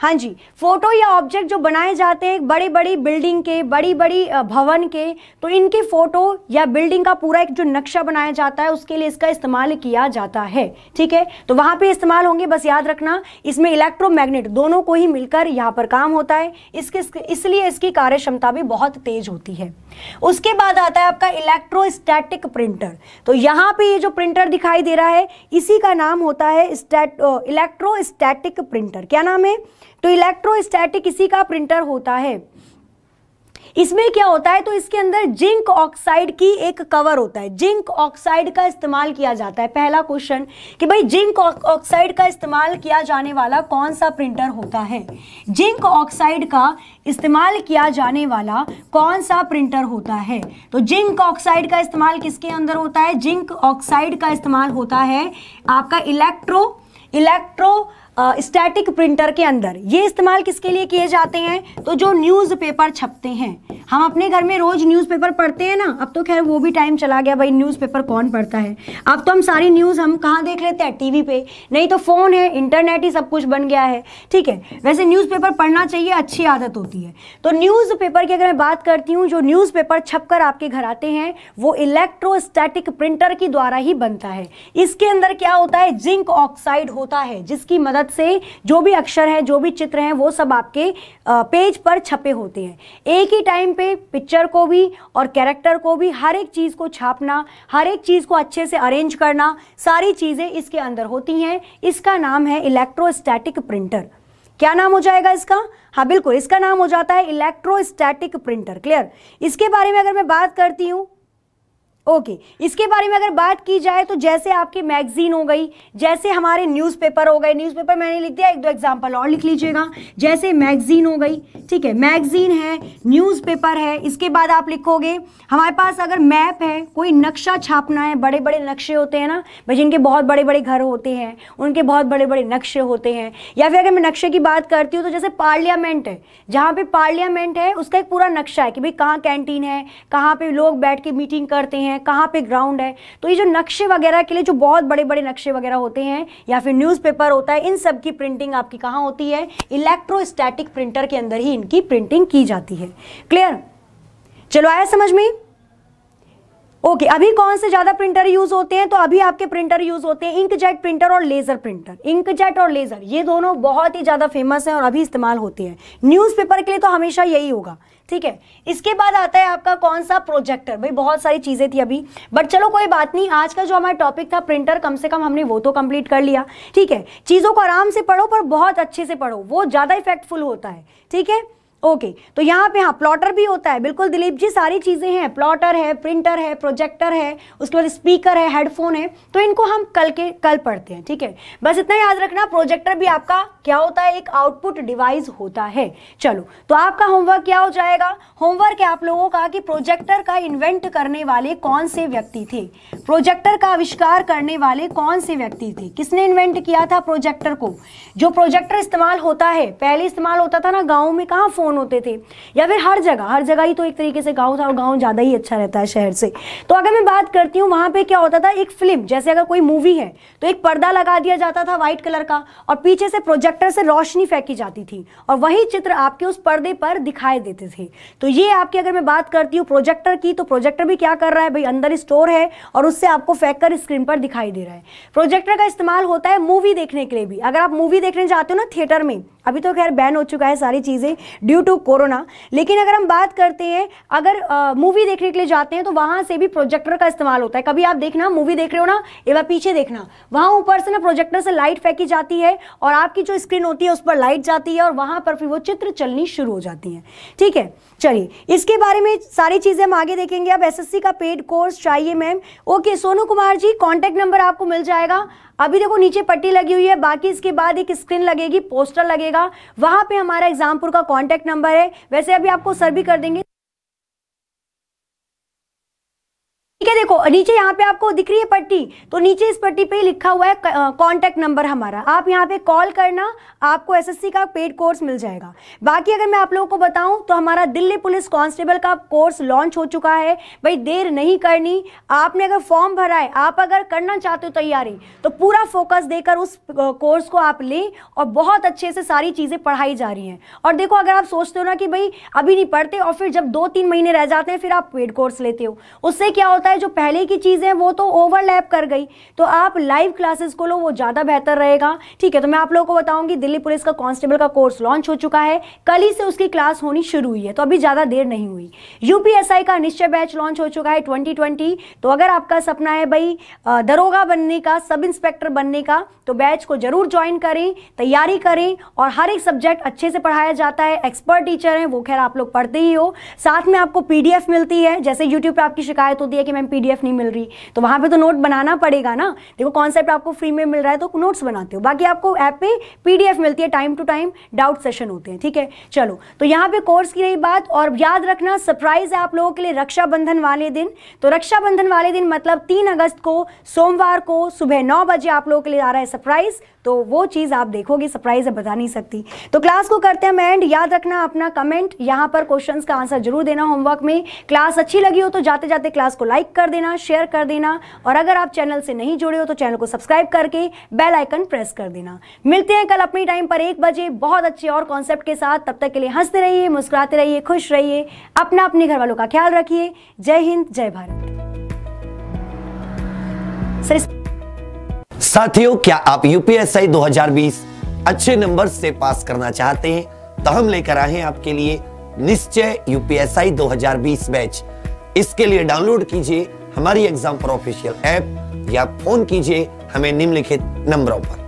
हाँ जी फोटो या ऑब्जेक्ट जो बनाए जाते हैं बड़ी बड़ी बिल्डिंग के बड़ी बड़ी भवन के तो इनकी फोटो या बिल्डिंग का पूरा एक जो नक्शा बनाया जाता है उसके लिए इसका इस्तेमाल किया जाता है ठीक है तो वहां पे इस्तेमाल होंगे बस याद रखना इसमें इलेक्ट्रोमैग्नेट दोनों को ही मिलकर यहाँ पर काम होता है इसके इसलिए इसकी कार्य क्षमता भी बहुत तेज होती है उसके बाद आता है आपका इलेक्ट्रोस्टैटिक प्रिंटर तो यहाँ पे ये जो प्रिंटर दिखाई दे रहा है इसी का नाम होता है इलेक्ट्रो इलेक्ट्रोस्टैटिक प्रिंटर क्या नाम है तो इलेक्ट्रोस्टैटिक इसी का प्रिंटर होता है इसमें क्या होता है तो इसके अंदर जिंक ऑक्साइड की एक कवर होता है जिंक ऑक्साइड का इस्तेमाल किया जाता है पहला क्वेश्चन कि भाई जिंक ऑक्साइड का इस्तेमाल किया जाने वाला कौन सा प्रिंटर होता है जिंक ऑक्साइड का इस्तेमाल किया जाने वाला कौन सा प्रिंटर होता है तो जिंक ऑक्साइड का इस्तेमाल किसके अंदर होता है जिंक ऑक्साइड का इस्तेमाल होता है आपका इलेक्ट्रो इलेक्ट्रो स्टैटिक प्रिंटर के अंदर ये इस्तेमाल किसके लिए किए जाते हैं तो जो न्यूज़पेपर छपते हैं हम अपने घर में रोज़ न्यूज़पेपर पढ़ते हैं ना अब तो खैर वो भी टाइम चला गया भाई न्यूज़पेपर कौन पढ़ता है अब तो हम सारी न्यूज़ हम कहाँ देख लेते हैं टीवी पे नहीं तो फ़ोन है इंटरनेट ही सब कुछ बन गया है ठीक है वैसे पेपर पढ़ना चाहिए अच्छी आदत होती है तो पेपर की अगर मैं बात करती हूँ जो पेपर छपकर आपके घर आते हैं वो इलेक्ट्रोस्टैटिक प्रिंटर के द्वारा ही बनता है इसके अंदर क्या होता है जिंक ऑक्साइड होता है जिसकी मदद मदद से जो भी अक्षर हैं जो भी चित्र हैं वो सब आपके पेज पर छपे होते हैं एक ही टाइम पे पिक्चर को भी और कैरेक्टर को भी हर एक चीज़ को छापना हर एक चीज़ को अच्छे से अरेंज करना सारी चीज़ें इसके अंदर होती हैं इसका नाम है इलेक्ट्रोस्टैटिक प्रिंटर क्या नाम हो जाएगा इसका हाँ बिल्कुल इसका नाम हो जाता है इलेक्ट्रोस्टैटिक प्रिंटर क्लियर इसके बारे में अगर मैं बात करती हूँ ओके okay. इसके बारे में अगर बात की जाए तो जैसे आपकी मैगजीन हो गई जैसे हमारे न्यूज़पेपर हो गए न्यूज़पेपर मैंने लिख दिया एक दो एग्जांपल और लिख लीजिएगा जैसे मैगजीन हो गई ठीक है मैगजीन है न्यूज़पेपर है इसके बाद आप लिखोगे हमारे पास अगर मैप है कोई नक्शा छापना है बड़े बड़े नक्शे होते हैं ना भाई जिनके बहुत बड़े बड़े घर होते हैं उनके बहुत बड़े बड़े नक्शे होते हैं या फिर अगर मैं नक्शे की बात करती हूँ तो जैसे पार्लियामेंट है जहाँ पर पार्लियामेंट है उसका एक पूरा नक्शा है कि भाई कहाँ कैंटीन है कहाँ पर लोग बैठ के मीटिंग करते हैं हैं कहाँ पे ग्राउंड है तो ये जो नक्शे वगैरह के लिए जो बहुत बड़े बड़े नक्शे वगैरह होते हैं या फिर न्यूज़पेपर होता है इन सब की प्रिंटिंग आपकी कहाँ होती है इलेक्ट्रोस्टैटिक प्रिंटर के अंदर ही इनकी प्रिंटिंग की जाती है क्लियर चलो आया समझ में ओके okay, अभी कौन से ज़्यादा प्रिंटर यूज़ होते हैं तो अभी आपके प्रिंटर यूज़ होते हैं इंकजेट प्रिंटर और लेज़र प्रिंटर इंकजेट और लेज़र ये दोनों बहुत ही ज़्यादा फेमस हैं और अभी इस्तेमाल होते हैं न्यूज़पेपर के लिए तो हमेशा यही होगा ठीक है इसके बाद आता है आपका कौन सा प्रोजेक्टर भाई बहुत सारी चीज़ें थी अभी बट चलो कोई बात नहीं आज का जो हमारा टॉपिक था प्रिंटर कम से कम हमने वो तो कंप्लीट कर लिया ठीक है चीज़ों को आराम से पढ़ो पर बहुत अच्छे से पढ़ो वो ज़्यादा इफेक्टफुल होता है ठीक है ओके okay, तो यहाँ पे हाँ प्लॉटर भी होता है बिल्कुल दिलीप जी सारी चीज़ें हैं प्लॉटर है प्रिंटर है प्रोजेक्टर है उसके बाद स्पीकर है हेडफोन है तो इनको हम कल के कल पढ़ते हैं ठीक है बस इतना याद रखना प्रोजेक्टर भी आपका क्या होता है एक आउटपुट डिवाइस होता है चलो तो आपका होमवर्क क्या हो जाएगा होमवर्क है आप लोगों का कि प्रोजेक्टर का इन्वेंट करने वाले कौन से व्यक्ति थे प्रोजेक्टर का आविष्कार करने वाले कौन से व्यक्ति थे किसने इन्वेंट किया था प्रोजेक्टर को जो प्रोजेक्टर इस्तेमाल होता है पहले इस्तेमाल होता था ना गाँव में कहाँ फोन कौन होते थे या फिर हर जगह हर जगह ही तो एक तरीके से गाँव था और गाँव ज़्यादा ही अच्छा रहता है शहर से तो अगर मैं बात करती हूँ वहाँ पर क्या होता था एक फिल्म जैसे अगर कोई मूवी है तो एक पर्दा लगा दिया जाता था व्हाइट कलर का और पीछे से प्रोजेक्टर से रोशनी फेंकी जाती थी और वही चित्र आपके उस पर्दे पर दिखाई देते थे तो ये आपकी अगर मैं बात करती हूँ प्रोजेक्टर की तो प्रोजेक्टर भी क्या कर रहा है भाई अंदर स्टोर है और उससे आपको फेंक कर स्क्रीन पर दिखाई दे रहा है प्रोजेक्टर का इस्तेमाल होता है मूवी देखने के लिए भी अगर आप मूवी देखने जाते हो ना थिएटर में अभी तो खैर बैन हो चुका है सारी चीज़ें ड्यू टू कोरोना लेकिन अगर हम बात करते हैं अगर मूवी देखने के लिए जाते हैं तो वहाँ से भी प्रोजेक्टर का इस्तेमाल होता है कभी आप देखना मूवी देख रहे हो ना एवं पीछे देखना वहाँ ऊपर से ना प्रोजेक्टर से लाइट फेंकी जाती है और आपकी जो स्क्रीन होती है उस पर लाइट जाती है और वहाँ पर फिर वो चित्र चलनी शुरू हो जाती है ठीक है चलिए इसके बारे में सारी चीज़ें हम आगे देखेंगे अब एस का पेड कोर्स चाहिए ma'am okay Sonu Kumar ji contact number आपको मिल जाएगा अभी देखो नीचे पट्टी लगी हुई है बाकी इसके बाद एक स्क्रीन लगेगी पोस्टर लगेगा कीजिएगा वहां पे हमारा एग्जामपुर का कॉन्टेक्ट नंबर है वैसे अभी आपको सर भी कर देंगे ठीक है देखो नीचे यहाँ पे आपको दिख रही है पट्टी तो नीचे इस पट्टी पे लिखा हुआ है कॉन्टैक्ट नंबर हमारा आप यहाँ पे कॉल करना आपको एसएससी का पेड कोर्स मिल जाएगा बाकी अगर मैं आप लोगों को बताऊं तो हमारा दिल्ली पुलिस कांस्टेबल का कोर्स लॉन्च हो चुका है भाई देर नहीं करनी आपने अगर फॉर्म भरा है आप अगर करना चाहते हो तैयारी तो पूरा फोकस देकर उस कोर्स को आप लें और बहुत अच्छे से सारी चीज़ें पढ़ाई जा रही हैं और देखो अगर आप सोचते हो ना कि भाई अभी नहीं पढ़ते और फिर जब दो तीन महीने रह जाते हैं फिर आप पेड कोर्स लेते हो उससे क्या होता है है जो पहले की चीज़ है वो तो ओवरलैप कर गई तो आप लाइव क्लासेस को लो वो ज़्यादा बेहतर रहेगा ठीक है तो मैं आप लोगों को बताऊंगी दिल्ली पुलिस का कांस्टेबल का कोर्स लॉन्च हो चुका है कल ही से उसकी क्लास होनी शुरू हुई है तो अभी ज़्यादा देर नहीं हुई यू का निश्चय बैच लॉन्च हो चुका है ट्वेंटी तो अगर आपका सपना है भाई दरोगा बनने का सब इंस्पेक्टर बनने का तो बैच को ज़रूर ज्वाइन करें तैयारी करें और हर एक सब्जेक्ट अच्छे से पढ़ाया जाता है एक्सपर्ट टीचर हैं वो खैर आप लोग पढ़ते ही हो साथ में आपको पीडीएफ मिलती है जैसे यूट्यूब पे आपकी शिकायत होती है कि मैं मैम पी नहीं मिल रही तो वहाँ पे तो नोट बनाना पड़ेगा ना देखो कॉन्सेप्ट आपको फ्री में मिल रहा है तो नोट्स बनाते हो बाकी आपको ऐप पे पी मिलती है time to time doubt session होते हैं ठीक है चलो तो यहाँ पे कोर्स की रही बात और याद रखना सरप्राइज है आप लोगों के लिए रक्षाबंधन वाले दिन तो रक्षाबंधन वाले दिन मतलब तीन अगस्त को सोमवार को सुबह नौ बजे आप लोगों के लिए आ रहा है सरप्राइज तो वो चीज़ आप देखोगे सरप्राइज है बता नहीं सकती तो क्लास को करते हैं मैं एंड याद रखना अपना कमेंट यहाँ पर क्वेश्चन का आंसर जरूर देना होमवर्क में क्लास अच्छी लगी हो तो जाते जाते क्लास को लाइक कर देना शेयर कर देना और अगर आप चैनल से नहीं जुड़े हो तो चैनल को सब्सक्राइब करके बेल आइकन प्रेस कर देना मिलते हैं कल अपने टाइम पर एक बजे बहुत अच्छे और कॉन्सेप्ट के साथ तब तक के लिए हंसते रहिए मुस्कुराते रहिए खुश रहिए अपना अपने घर वालों का ख्याल रखिए जय हिंद जय भारत सर साथियों क्या आप यूपीएसआई 2020 अच्छे नंबर से पास करना चाहते हैं तो हम लेकर आए हैं आपके लिए निश्चय यूपीएसआई 2020 बैच इसके लिए डाउनलोड कीजिए हमारी एग्जाम पर ऑफिशियल ऐप या फोन कीजिए हमें निम्नलिखित नंबरों पर